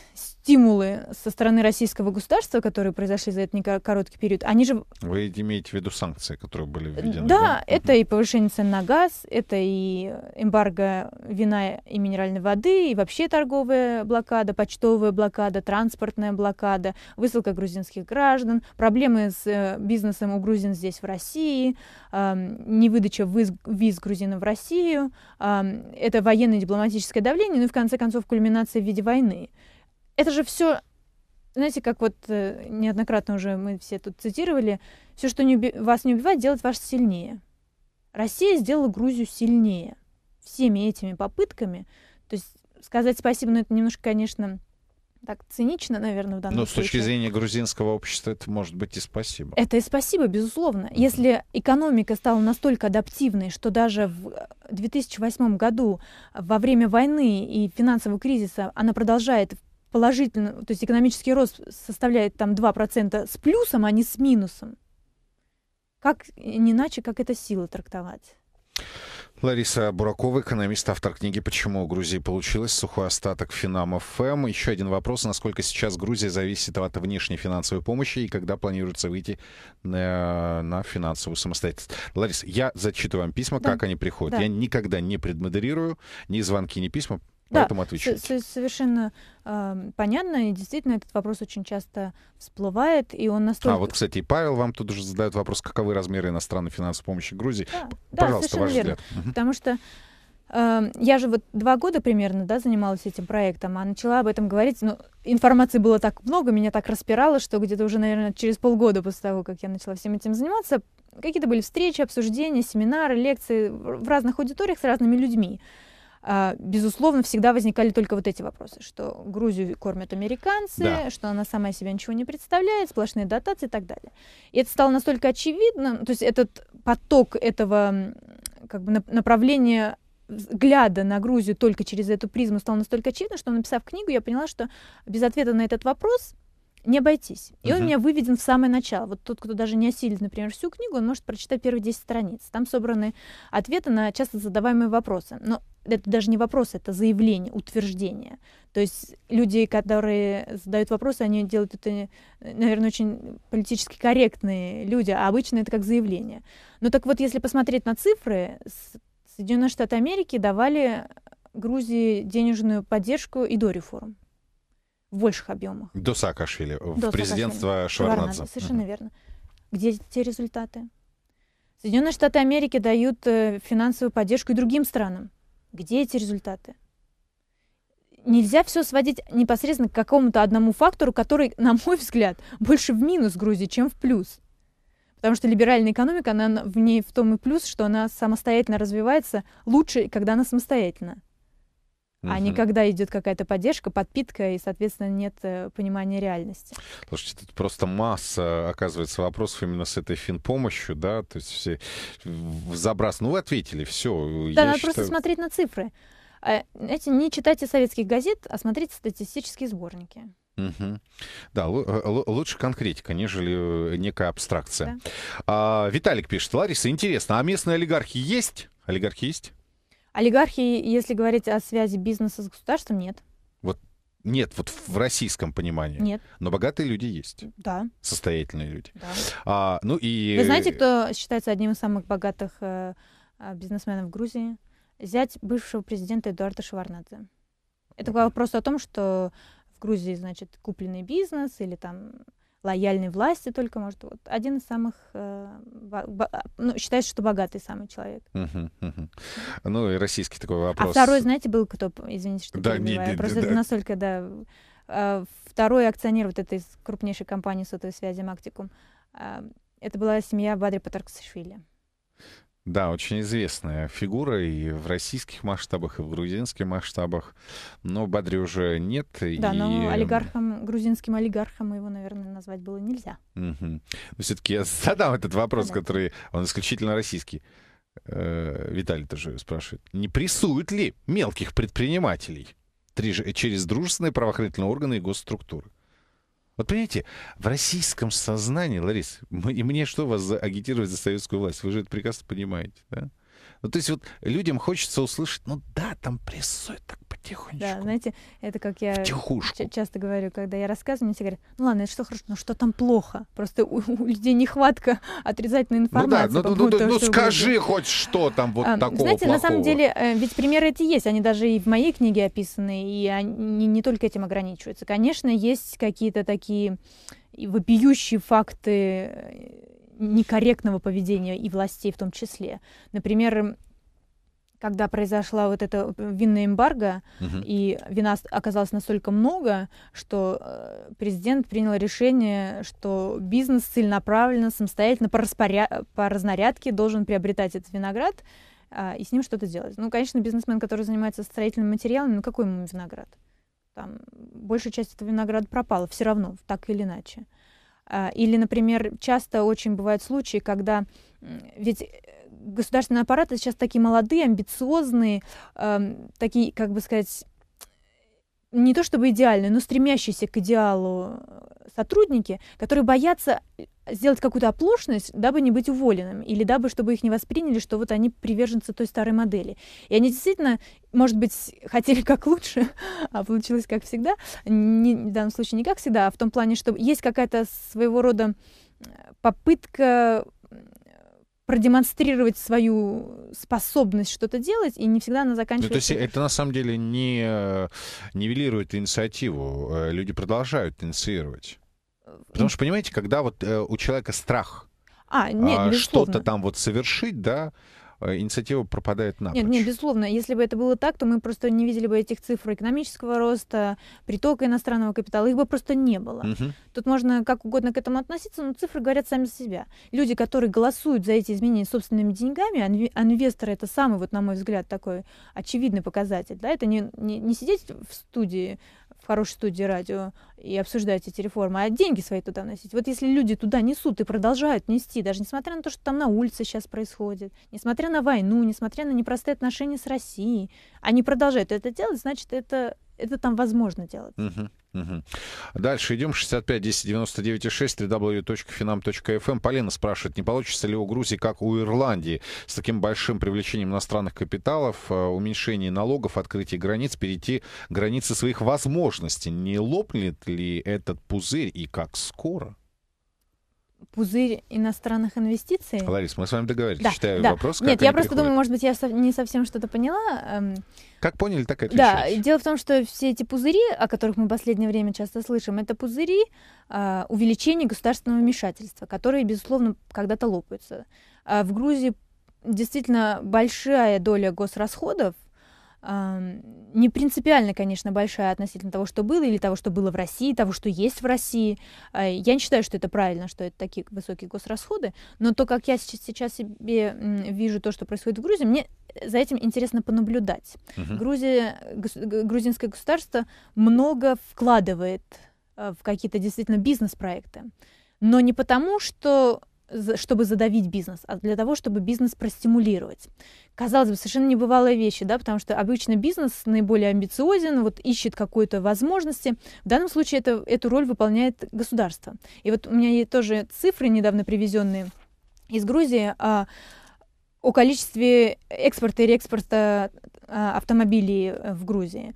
стимулы со стороны российского государства, которые произошли за этот короткий период, они же... Вы имеете в виду санкции, которые были введены? Да, да? это и повышение цен на газ, это и эмбарго вина и минеральной воды, и вообще торговая блокада, почтовая блокада, транспортная блокада, высылка грузинских граждан, проблемы с э, бизнесом у грузин здесь в России, э, невыдача виз, виз грузинам в Россию, это военное дипломатическое давление, ну и в конце концов кульминация в виде войны это же все, знаете, как вот э, неоднократно уже мы все тут цитировали, все, что не уби... вас не убивает, делает вас сильнее. Россия сделала Грузию сильнее всеми этими попытками. То есть сказать спасибо, но ну, это немножко, конечно, так цинично, наверное, в данном Но ну, случае. с точки зрения грузинского общества это может быть и спасибо. Это и спасибо, безусловно. Mm-hmm. Если экономика стала настолько адаптивной, что даже в 2008 году во время войны и финансового кризиса она продолжает положительно, то есть экономический рост составляет там 2% с плюсом, а не с минусом. Как не иначе, как это сила трактовать? Лариса Буракова, экономист, автор книги «Почему у Грузии получилось? Сухой остаток Финам ФМ». Еще один вопрос. Насколько сейчас Грузия зависит от внешней финансовой помощи и когда планируется выйти на, на финансовую самостоятельность? Лариса, я зачитываю вам письма, да. как они приходят. Да. Я никогда не предмодерирую ни звонки, ни письма. Да, Поэтому отвечайте. Совершенно э, понятно, и действительно этот вопрос очень часто всплывает, и он а настолько... А вот, кстати, и Павел вам тут уже задает вопрос, каковы размеры иностранной финансовой помощи Грузии. Да, Пожалуйста, да, ваш верно. взгляд. Потому что я же вот два года примерно да, занималась этим проектом, а начала об этом говорить, но ну, информации было так много, меня так распирало, что где-то уже, наверное, через полгода после того, как я начала всем этим заниматься, какие-то были встречи, обсуждения, семинары, лекции в разных аудиториях с разными людьми. А, безусловно, всегда возникали только вот эти вопросы, что Грузию кормят американцы, да. что она сама себя ничего не представляет, сплошные дотации и так далее. И это стало настолько очевидно, то есть этот поток этого как бы направления взгляда на Грузию только через эту призму стал настолько очевидно, что написав книгу, я поняла, что без ответа на этот вопрос не обойтись. И uh-huh. он меня выведен в самое начало. Вот тот, кто даже не осилит, например, всю книгу, он может прочитать первые 10 страниц. Там собраны ответы на часто задаваемые вопросы. Но это даже не вопрос, это заявление, утверждение. То есть люди, которые задают вопросы, они делают это, наверное, очень политически корректные люди, а обычно это как заявление. Но ну так вот, если посмотреть на цифры, Соединенные Штаты Америки давали Грузии денежную поддержку и до реформ в больших объемах. До Саакашвили, в До президентство Саакашвили. Совершенно uh-huh. верно. Где те результаты? Соединенные Штаты Америки дают э, финансовую поддержку и другим странам. Где эти результаты? Нельзя все сводить непосредственно к какому-то одному фактору, который, на мой взгляд, больше в минус Грузии, чем в плюс. Потому что либеральная экономика, она в ней в том и плюс, что она самостоятельно развивается лучше, когда она самостоятельно. Угу. А не когда идет какая-то поддержка, подпитка, и, соответственно, нет э, понимания реальности. Слушайте, тут просто масса, оказывается, вопросов именно с этой финпомощью, да, то есть все забрас. Ну, вы ответили, все. Да, надо считаю... просто смотреть на цифры. А, знаете, не читайте советских газет, а смотрите статистические сборники. Угу. Да, э, лучше конкретика, нежели э, некая абстракция. Да. А, Виталик пишет, Лариса, интересно, а местные олигархи есть? Олигархи есть? Олигархи, если говорить о связи бизнеса с государством, нет. Вот нет, вот в российском понимании. Нет. Но богатые люди есть. Да. Состоятельные люди. Да. А, ну и... Вы знаете, кто считается одним из самых богатых э, э бизнесменов в Грузии? Зять бывшего президента Эдуарда Шварнадзе. Это вопрос о том, что в Грузии, значит, купленный бизнес или там лояльной власти, только, может, вот один из самых, э, а, ну, считается, что богатый самый человек. Uh-huh, uh-huh. Ну, и российский такой а вопрос. А второй, знаете, был кто, извините, что да, перебиваю, не, не, просто не, это да. настолько, да, а, второй акционер вот этой крупнейшей компании сотовой связи «Мактикум», это была семья Бадри Патарксашвили. Да, очень известная фигура и в российских масштабах, и в грузинских масштабах. Но Бадри уже нет. Да, и... но олигархом, грузинским олигархом его, наверное, назвать было нельзя. Угу. Но все-таки я задам этот вопрос, да. который он исключительно российский. Э, Виталий тоже спрашивает, не прессуют ли мелких предпринимателей через дружественные правоохранительные органы и госструктуры? Вот понимаете, в российском сознании, Ларис, мне что вас агитировать за советскую власть? Вы же это прекрасно понимаете, да? Ну, то есть вот людям хочется услышать, ну да, там прессуют так потихонечку. Да, знаете, это как я Втихушку. часто говорю, когда я рассказываю, мне все говорят, ну ладно, это что хорошо, но ну что там плохо? Просто у, у людей нехватка отрицательной ну информации. Ну да, ну, ну, ну, ну скажи будет. хоть что там вот а, такого Знаете, плохого. на самом деле, э, ведь примеры эти есть, они даже и в моей книге описаны, и они не только этим ограничиваются. Конечно, есть какие-то такие вопиющие факты э, некорректного поведения и властей в том числе. Например, когда произошла вот эта винная эмбарго, угу. и вина оказалось настолько много, что э, президент принял решение, что бизнес целенаправленно, самостоятельно по, распоря... по разнарядке должен приобретать этот виноград а, и с ним что-то делать. Ну, конечно, бизнесмен, который занимается строительными материалами, ну какой ему виноград? Там большая часть этого винограда пропала все равно, так или иначе. Угу. А, или, например, часто очень бывают случаи, когда ведь э, государственные аппараты сейчас такие молодые, амбициозные, э, такие, как бы сказать, не то чтобы идеальные, но стремящиеся к идеалу э, сотрудники, которые боятся э, сделать какую-то оплошность, дабы не быть уволенным, или дабы, чтобы их не восприняли, что вот они приверженцы той старой модели. И они действительно, может быть, хотели как лучше, а получилось как всегда. Не, в данном случае не как всегда, а в том плане, что есть какая-то своего рода попытка продемонстрировать свою способность что-то делать, и не всегда она заканчивается. Ну, то есть это на самом деле не э, нивелирует инициативу. Э, люди продолжают инициировать. Потому что, понимаете, когда вот э, у человека страх а, нет, а, что-то там вот совершить, да, э, инициатива пропадает на. Нет, нет, безусловно. Если бы это было так, то мы просто не видели бы этих цифр экономического роста, притока иностранного капитала. Их бы просто не было. Угу. Тут можно как угодно к этому относиться, но цифры говорят сами за себя. Люди, которые голосуют за эти изменения собственными деньгами, а, а инвесторы это самый, вот на мой взгляд, такой очевидный показатель. Да? Это не, не, не сидеть в студии хорошей студии радио и обсуждать эти реформы, а деньги свои туда носить Вот если люди туда несут и продолжают нести, даже несмотря на то, что там на улице сейчас происходит, несмотря на войну, несмотря на непростые отношения с Россией, они продолжают это делать, значит, это это там возможно делать. Дальше идем. 65 10 99 6 www.finam.fm. Полина спрашивает, не получится ли у Грузии, как у Ирландии, с таким большим привлечением иностранных капиталов, э, уменьшение налогов, открытие границ, перейти границы своих возможностей? Не лопнет ли этот пузырь и как скоро? пузырь иностранных инвестиций. Ларис, мы с вами договорились. Да, Читаю да. вопрос. Нет, я просто приходят. думаю, может быть, я не совсем что-то поняла. Эм. Как поняли, так и отвечайте. Да, дело в том, что все эти пузыри, о которых мы в последнее время часто слышим, это пузыри а, увеличения государственного вмешательства, которые, безусловно, когда-то лопаются. А в Грузии действительно большая доля госрасходов, не принципиально, конечно, большая относительно того, что было, или того, что было в России, того, что есть в России. А, я не считаю, что это правильно, что это такие высокие госрасходы, но то, как я сейчас себе вижу то, что происходит в Грузии, мне э, за этим интересно понаблюдать. Угу. Грузия, грузинское государство много вкладывает а, в какие-то действительно бизнес-проекты. Но не потому, что чтобы задавить бизнес, а для того, чтобы бизнес простимулировать. Казалось бы, совершенно небывалые вещи, да, потому что обычно бизнес наиболее амбициозен, вот ищет какой-то возможности. В данном случае это, эту роль выполняет государство. И вот у меня есть тоже цифры, недавно привезенные из Грузии, о, о количестве экспорта и реэкспорта а, автомобилей в Грузии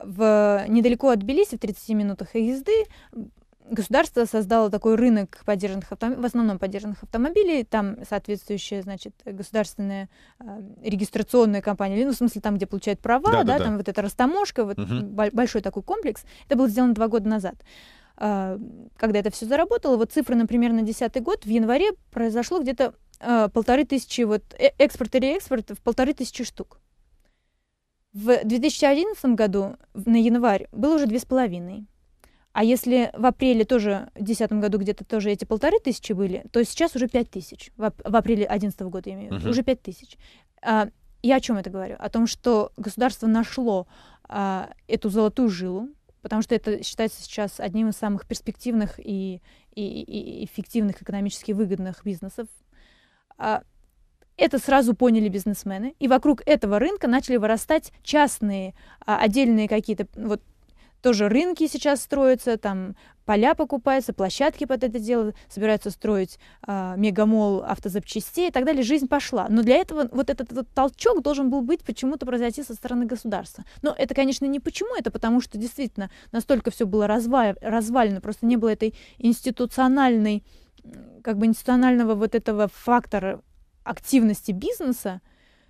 в, недалеко от Тбилиси, в 30 минутах езды, государство создало такой рынок поддержанных автомобилей, в основном поддержанных автомобилей, там соответствующая, значит, государственная э, регистрационная компания, или, ну, в смысле, там, где получают права, да, да, да там вот эта растаможка, вот угу. большой такой комплекс. Это было сделано два года назад. Э, когда это все заработало, вот цифры, например, на 2010 год, в январе произошло где-то э, полторы тысячи, вот э, экспорт и реэкспорт в полторы тысячи штук. В 2011 году на январь было уже две с половиной. А если в апреле тоже, в 2010 году где-то тоже эти полторы тысячи были, то сейчас уже пять тысяч. В, апреле 2011 года, я имею в виду, uh уже пять тысяч. А, я о чем это говорю? О том, что государство нашло а, эту золотую жилу, потому что это считается сейчас одним из самых перспективных и, и, и эффективных экономически выгодных бизнесов. А, это сразу поняли бизнесмены, и вокруг этого рынка начали вырастать частные, а, отдельные какие-то вот тоже рынки сейчас строятся, там поля покупаются, площадки под это дело, собираются строить э, мегамол автозапчастей и так далее. Жизнь пошла. Но для этого вот этот, этот толчок должен был быть почему-то произойти со стороны государства. Но это, конечно, не почему, это потому что действительно настолько все было разва- развалено, просто не было этой институциональной, как бы институционального вот этого фактора активности бизнеса,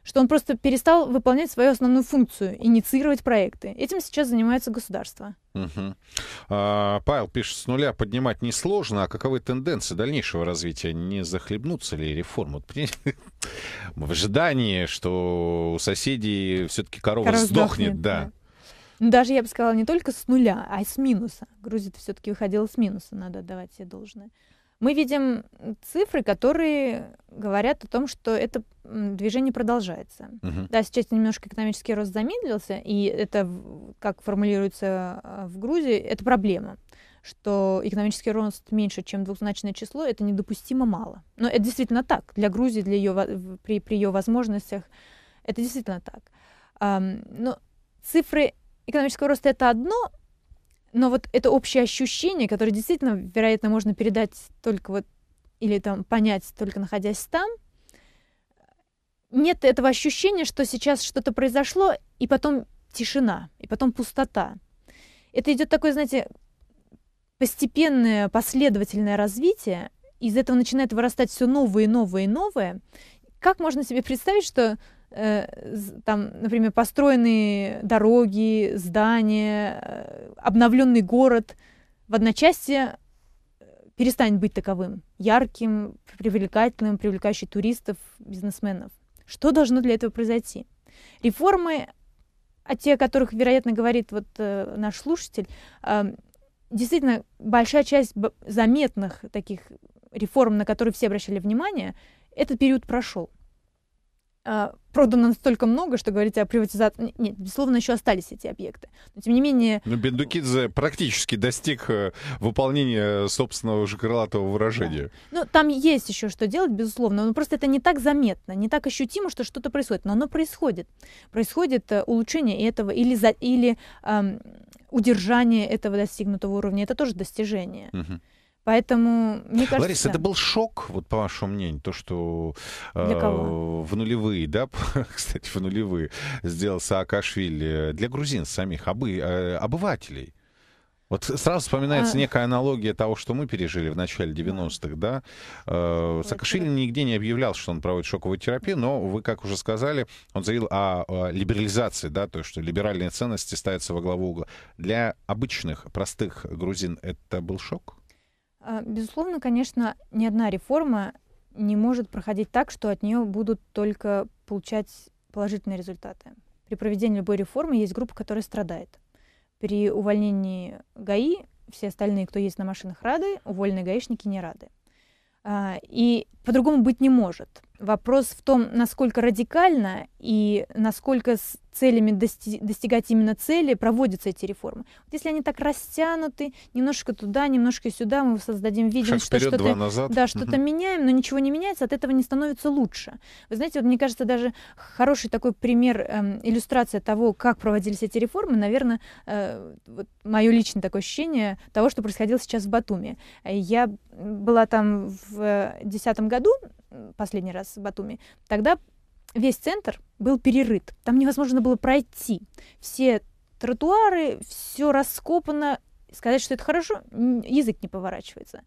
что он просто перестал выполнять свою основную функцию инициировать проекты. Этим сейчас занимается государство. Угу. А, Павел пишет, с нуля поднимать несложно, а каковы тенденции дальнейшего развития? Не захлебнутся ли реформы? В ожидании, что у соседей все-таки корова, корова сдохнет, сдохнет, да. Ну, даже, я бы сказала, не только с нуля, а с минуса. Грузия все-таки выходила с минуса, надо отдавать себе должное мы видим цифры, которые говорят о том, что это движение продолжается. Угу. Да, сейчас немножко экономический рост замедлился, и это, как формулируется а, в Грузии, это проблема что экономический рост меньше, чем двухзначное число, это недопустимо мало. Но это действительно так. Для Грузии, для ее, при, при ее возможностях, это действительно так. Um, но цифры экономического роста это одно, но вот это общее ощущение, которое действительно, вероятно, можно передать только вот или там понять только находясь там, нет этого ощущения, что сейчас что-то произошло, и потом тишина, и потом пустота. Это идет такое, знаете, постепенное, последовательное развитие, из этого начинает вырастать все новое, новое, новое. Как можно себе представить, что Э, там, например, построенные дороги, здания, э, обновленный город в одночасье э, перестанет быть таковым, ярким, привлекательным, привлекающим туристов, бизнесменов. Что должно для этого произойти? Реформы, о те, о которых, вероятно, говорит вот наш слушатель, эм, действительно большая часть заметных таких реформ, на которые все обращали внимание, этот период прошел. А, продано настолько много, что говорить о приватизации... Нет, безусловно, еще остались эти объекты. Но, тем не менее... Но ну, Бендукидзе практически достиг э, выполнения собственного же крылатого выражения. Да. Ну, там есть еще что делать, безусловно, но просто это не так заметно, не так ощутимо, что что-то происходит. Но оно происходит. Происходит э, улучшение этого или, за... или эм, удержание этого достигнутого уровня. Это тоже достижение. Угу. Поэтому, мне кажется... Лариса, это был шок, вот по вашему мнению, то, что Э, в нулевые, да, кстати, в нулевые сделал Саакашвили для грузин самих, обы, э, обывателей. Вот сразу вспоминается а... некая аналогия того, что мы пережили в начале 90-х, да. Э, Саакашвили нигде не объявлял, что он проводит шоковую терапию, но вы, как уже сказали, он заявил о, о либерализации, да, то есть что либеральные ценности ставятся во главу угла. Для обычных, простых грузин это был шок? А, безусловно, конечно, ни одна реформа не может проходить так, что от нее будут только получать положительные результаты. При проведении любой реформы есть группа, которая страдает. При увольнении ГАИ все остальные, кто есть на машинах, рады, уволенные гаишники не рады. А, и по-другому быть не может, Вопрос в том, насколько радикально и насколько с целями дости- достигать именно цели проводятся эти реформы. Вот если они так растянуты, немножко туда, немножко сюда, мы создадим видим Шаг вперед, что что-то, назад. Да, что-то угу. меняем, но ничего не меняется, от этого не становится лучше. Вы знаете, вот мне кажется, даже хороший такой пример, эм, иллюстрация того, как проводились эти реформы, наверное, э, вот мое личное такое ощущение того, что происходило сейчас в Батуми. Я была там в 2010 э, году, последний раз в Батуми, тогда весь центр был перерыт. Там невозможно было пройти. Все тротуары, все раскопано. Сказать, что это хорошо, язык не поворачивается.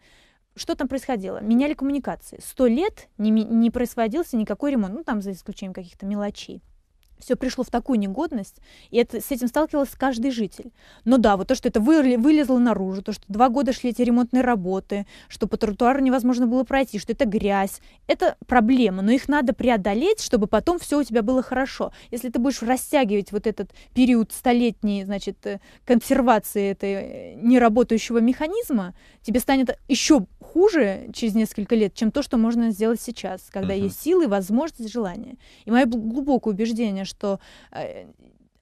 Что там происходило? Меняли коммуникации. Сто лет не, не происходился никакой ремонт, ну там за исключением каких-то мелочей все пришло в такую негодность, и это, с этим сталкивался каждый житель. Но ну да, вот то, что это вылезло наружу, то, что два года шли эти ремонтные работы, что по тротуару невозможно было пройти, что это грязь, это проблема, но их надо преодолеть, чтобы потом все у тебя было хорошо. Если ты будешь растягивать вот этот период столетней, значит, э, консервации этой э, неработающего механизма, тебе станет еще хуже через несколько лет, чем то, что можно сделать сейчас, когда угу. есть силы, возможность, желание. И мое глубокое убеждение, ощущение, что э,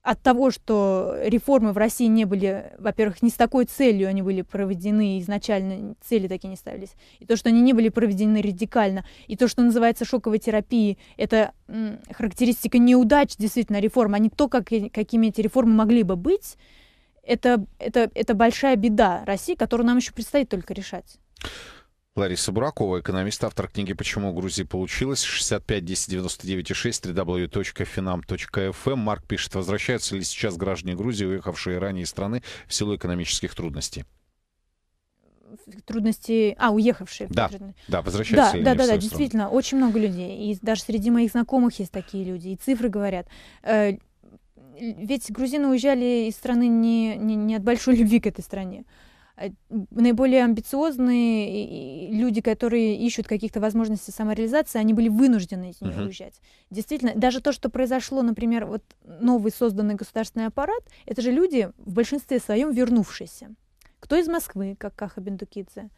от того, что реформы в России не были, во-первых, не с такой целью они были проведены, изначально цели такие не ставились, и то, что они не были проведены радикально, и то, что называется шоковой терапией, это характеристика неудач действительно реформ, а не то, как, какими эти реформы могли бы быть, это, это, это большая беда России, которую нам еще предстоит только решать. Лариса Буракова, экономист, автор книги «Почему Грузия получилось» 65 10 99 и 6 www.finam.fm. Эм. Марк пишет, возвращаются ли сейчас граждане Грузии, уехавшие ранее из страны в силу экономических трудностей? трудности, а уехавшие. Да, да, возвращаются. Да, да, да, да, действительно, очень много людей, и даже среди моих знакомых есть такие люди, и цифры говорят э, ведь грузины уезжали из страны не, не, не от большой любви к этой стране. Э, наиболее амбициозные люди, которые ищут каких-то возможностей самореализации, они были вынуждены из нее uh-huh. уезжать. Действительно, даже то, что произошло, например, вот новый созданный государственный аппарат, это же люди в большинстве своем вернувшиеся. Кто из Москвы, как Каха Бендукидзе?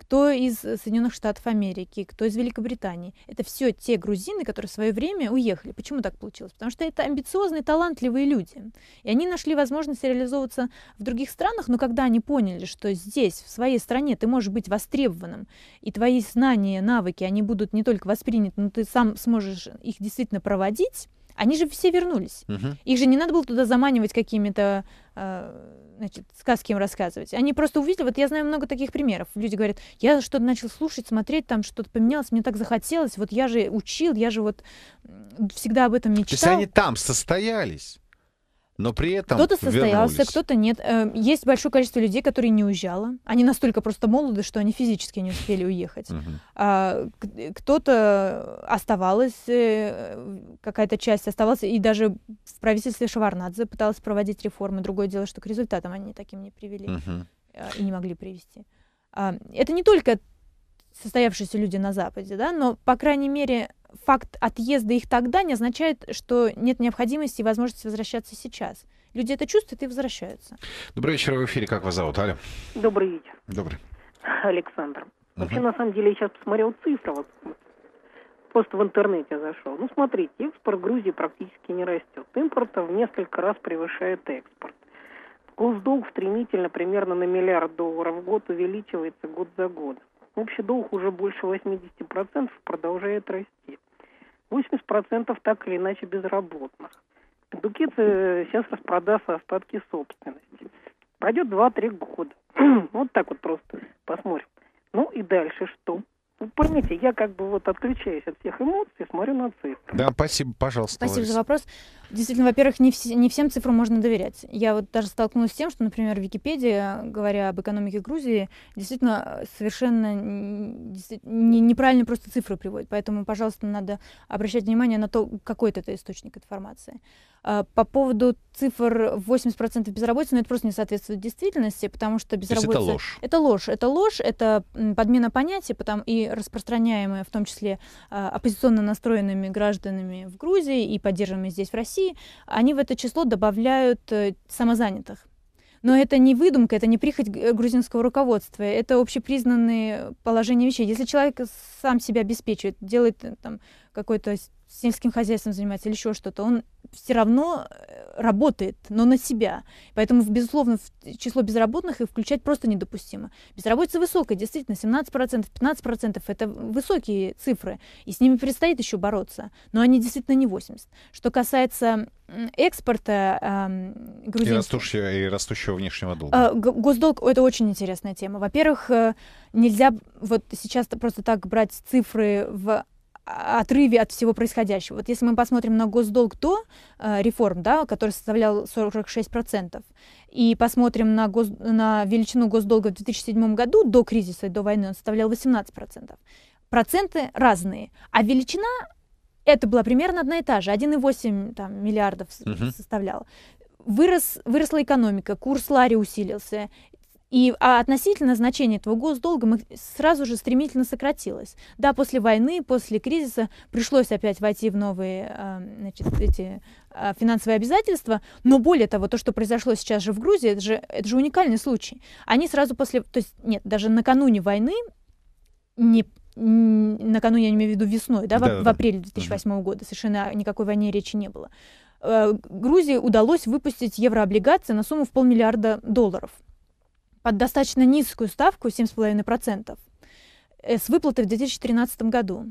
кто из э, Соединенных Штатов Америки, кто из Великобритании. Это все те грузины, которые в свое время уехали. Почему так получилось? Потому что это амбициозные, талантливые люди. И они нашли возможность реализовываться в других странах, но когда они поняли, что здесь, в своей стране, ты можешь быть востребованным, и твои знания, навыки, они будут не только восприняты, но ты сам сможешь их действительно проводить, они же все вернулись. Угу. Их же не надо было туда заманивать какими-то а, значит, сказки им рассказывать. Они просто увидели, вот я знаю много таких примеров. Люди говорят, я что-то начал слушать, смотреть, там что-то поменялось, мне так захотелось, вот я же учил, я же вот всегда об этом мечтал. То есть они там состоялись но при этом Кто-то состоялся, кто-то нет. Э, есть большое количество людей, которые не уезжало. Они настолько просто молоды, что они физически не успели уехать. uh Кто-то оставалась, э, какая-то часть оставалась, и даже в правительстве Шаварнадзе пыталась проводить реформы. Другое дело, что к результатам они таким не привели uh и не могли привести. А, это не только состоявшиеся люди на Западе, да, но, по крайней мере, факт отъезда их тогда не означает, что нет необходимости и возможности возвращаться сейчас. Люди это чувствуют и возвращаются. Добрый вечер, в эфире. Как вас зовут, Аля? Добрый вечер. Добрый. Александр. Угу. Вообще, на самом деле, я сейчас посмотрел цифры, вот, просто в интернете зашел. Ну, смотрите, экспорт Грузии практически не растет. Импорта в несколько раз превышает экспорт. Госдолг стремительно, примерно на миллиард долларов в год увеличивается год за годом. Общий долг уже больше 80% продолжает расти. 80% так или иначе безработных. Дукет э, сейчас распродаст остатки собственности. Пройдет 2-3 года. вот так вот просто посмотрим. Ну и дальше что? Понимаете, я как бы вот отключаюсь от всех эмоций, смотрю на цифры. Да, спасибо, пожалуйста. Спасибо Лариса. за вопрос. Действительно, во-первых, не, вс- не всем цифрам можно доверять. Я вот даже столкнулась с тем, что, например, Википедия, говоря об экономике Грузии, действительно э, совершенно не, неправильно просто цифры приводит. Поэтому, пожалуйста, надо обращать внимание на то, какой это источник информации. А, по поводу цифр 80% безработицы, ну это просто не соответствует действительности, потому что безработица... это ложь. Это ложь, это ложь, это подмена понятий, потому и распространяемая в том числе а, оппозиционно настроенными гражданами в Грузии и поддерживаемые здесь в России, они в это число добавляют э, самозанятых. Но это не выдумка, это не прихоть грузинского руководства, это общепризнанные положения вещей. Если человек сам себя обеспечивает, делает э, там какой-то сельским хозяйством занимается или еще что-то, он все равно э, работает, но на себя. Поэтому, безусловно, в число безработных их включать просто недопустимо. Безработица высокая, действительно, 17%, 15% это высокие цифры, и с ними предстоит еще бороться, но они действительно не 80. Что касается экспорта э, эм, грузинского. И растущего, и растущего внешнего долга. А, госдолг — это очень интересная тема. Во-первых, э, нельзя вот сейчас просто так брать цифры в отрыве от всего происходящего. Вот если мы посмотрим на госдолг до э, реформ, да, который составлял 46%, и посмотрим на, гос, на величину госдолга в 2007 году, до кризиса и до войны он составлял 18%. Проценты разные, а величина это была примерно одна и та же, 1,8 там, миллиардов uh-huh. составляла вырос, выросла экономика, курс лари усилился, и а относительно значения этого госдолга мы сразу же стремительно сократилось. Да, после войны, после кризиса пришлось опять войти в новые а, значит, эти а, финансовые обязательства, но более того, то, что произошло сейчас же в Грузии, это же, это же уникальный случай. Они сразу после, то есть нет, даже накануне войны не накануне, я имею в виду весной, да, да, в, да, в апреле 2008 да. года совершенно никакой войне речи не было. Э, Грузии удалось выпустить еврооблигации на сумму в полмиллиарда долларов под достаточно низкую ставку 7,5% с э, выплаты в 2013 году.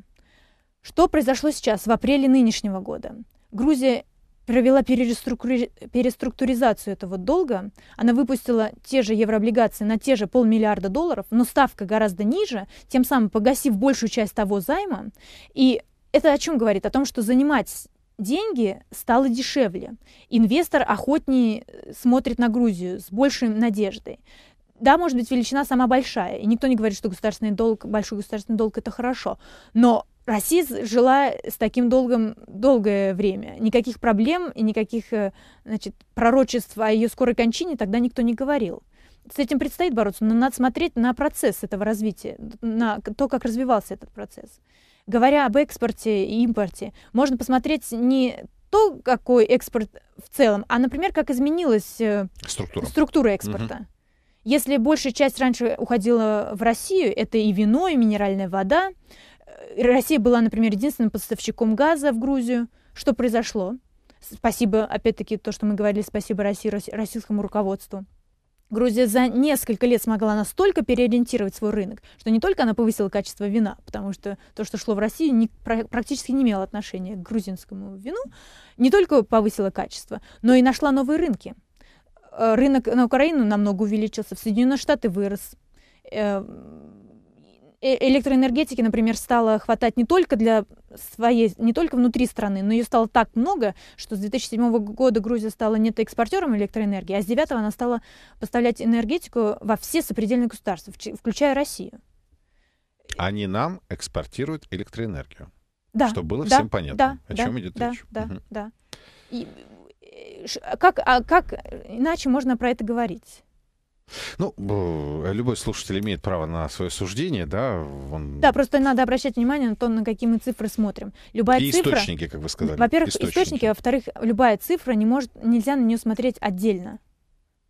Что произошло сейчас, в апреле нынешнего года? Грузия провела переструктури... переструктуризацию этого долга. Она выпустила те же еврооблигации на те же полмиллиарда долларов, но ставка гораздо ниже, тем самым погасив большую часть того займа. И это о чем говорит? О том, что занимать деньги стало дешевле. Инвестор охотнее э, смотрит на Грузию с большей надеждой да, может быть, величина сама большая, и никто не говорит, что государственный долг, большой государственный долг – это хорошо, но Россия жила с таким долгом долгое время. Никаких проблем и никаких э, значит, пророчеств о ее скорой кончине тогда никто не говорил. С этим предстоит бороться, но надо смотреть на процесс этого развития, на то, как развивался этот процесс. Говоря об экспорте и импорте, можно посмотреть не то, какой экспорт в целом, а, например, как изменилась э, структура, структура экспорта. Угу. Если большая часть раньше уходила в Россию, это и вино, и минеральная вода. Э, Россия была, например, единственным поставщиком газа в Грузию. Что произошло? Спасибо, опять-таки, то, что мы говорили, спасибо России, российскому руководству. Грузия за несколько лет смогла настолько переориентировать свой рынок, что не только она повысила качество вина, потому что то, что шло в Россию, не, практически не имело отношения к грузинскому вину, не только повысила качество, но и нашла новые рынки – Э, рынок на Украину намного увеличился, в Соединенные Штаты вырос. Э, э, электроэнергетики, например, стало хватать не только для своей, не только внутри страны, но ее стало так много, что с 2007 года Грузия стала не экспортером электроэнергии, а с 2009 она стала поставлять энергетику во все сопредельные государства, включая Россию. Они нам экспортируют электроэнергию. Да. Чтобы было да, всем понятно, да, о чем да, идет да, речь. Да, угу. да. И как, а как иначе можно про это говорить? Ну, любой слушатель имеет право на свое суждение, да? Он... Да, просто надо обращать внимание на то, на какие мы цифры смотрим. Любая и цифра... источники, как вы сказали. Во-первых, источники. источники, во-вторых, любая цифра не может, нельзя на нее смотреть отдельно.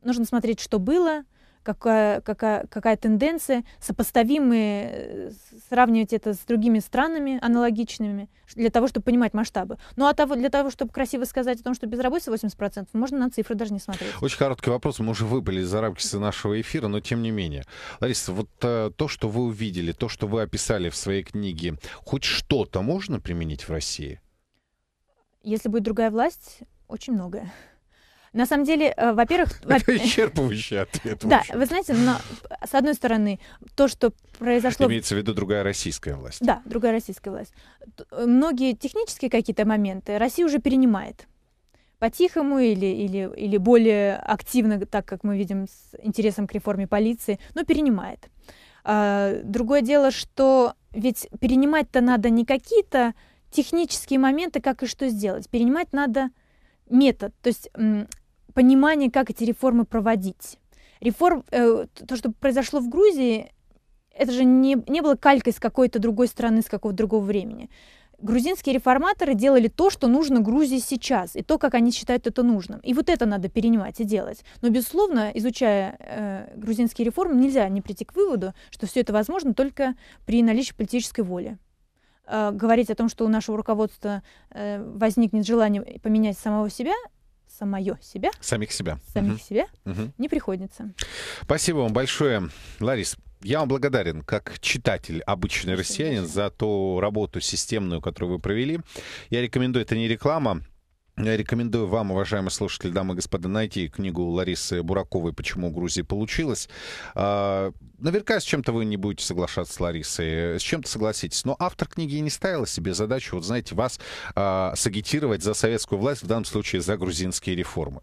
Нужно смотреть, что было, какая, какая, какая тенденция, сопоставимые, э, сравнивать это с другими странами аналогичными, для того, чтобы понимать масштабы. Ну а того, для того, чтобы красиво сказать о том, что безработица 80%, можно на цифры даже не смотреть. Очень короткий вопрос, мы уже выпали из рамки нашего эфира, но тем не менее. Лариса, вот э, то, что вы увидели, то, что вы описали в своей книге, хоть что-то можно применить в России? Если будет другая власть, очень многое. На самом деле, э, во-первых... Это исчерпывающий ответ. Да, вы знаете, но с одной стороны, то, что произошло... Имеется в виду другая российская власть. Да, другая российская власть. Э, многие технические какие-то моменты Россия уже перенимает по-тихому или, или, или более активно, так как мы видим с интересом к реформе полиции, но перенимает. А, другое дело, что ведь перенимать-то надо не какие-то технические моменты, как и что сделать. Перенимать надо метод. То есть понимание, как эти реформы проводить. Реформ, э, то, что произошло в Грузии, это же не, не было калькой с какой-то другой страны, с какого-то другого времени. Грузинские реформаторы делали то, что нужно Грузии сейчас, и то, как они считают это нужным. И вот это надо перенимать и делать. Но, безусловно, изучая э, грузинские реформы, нельзя не прийти к выводу, что все это возможно только при наличии политической воли а говорить о том, что у нашего руководства э, возникнет желание поменять самого себя, самое себя. Самих себя. Самих угу. себя угу. не приходится. Спасибо вам большое, Ларис. Я вам благодарен, как читатель, обычный россиянин, за ту работу системную, которую вы провели. Я рекомендую, это не реклама, я рекомендую вам, уважаемые слушатели, дамы и господа, найти книгу Ларисы Бураковой «Почему у Грузии получилось». А, наверняка с чем-то вы не будете соглашаться с Ларисой, с чем-то согласитесь. Но автор книги не ставила себе задачу, вот знаете, вас а, сагитировать за советскую власть, в данном случае за грузинские реформы.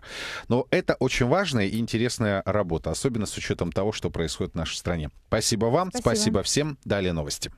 Но это очень важная и интересная работа, особенно с учетом того, что происходит в нашей стране. Спасибо вам, спасибо, спасибо всем. Далее новости.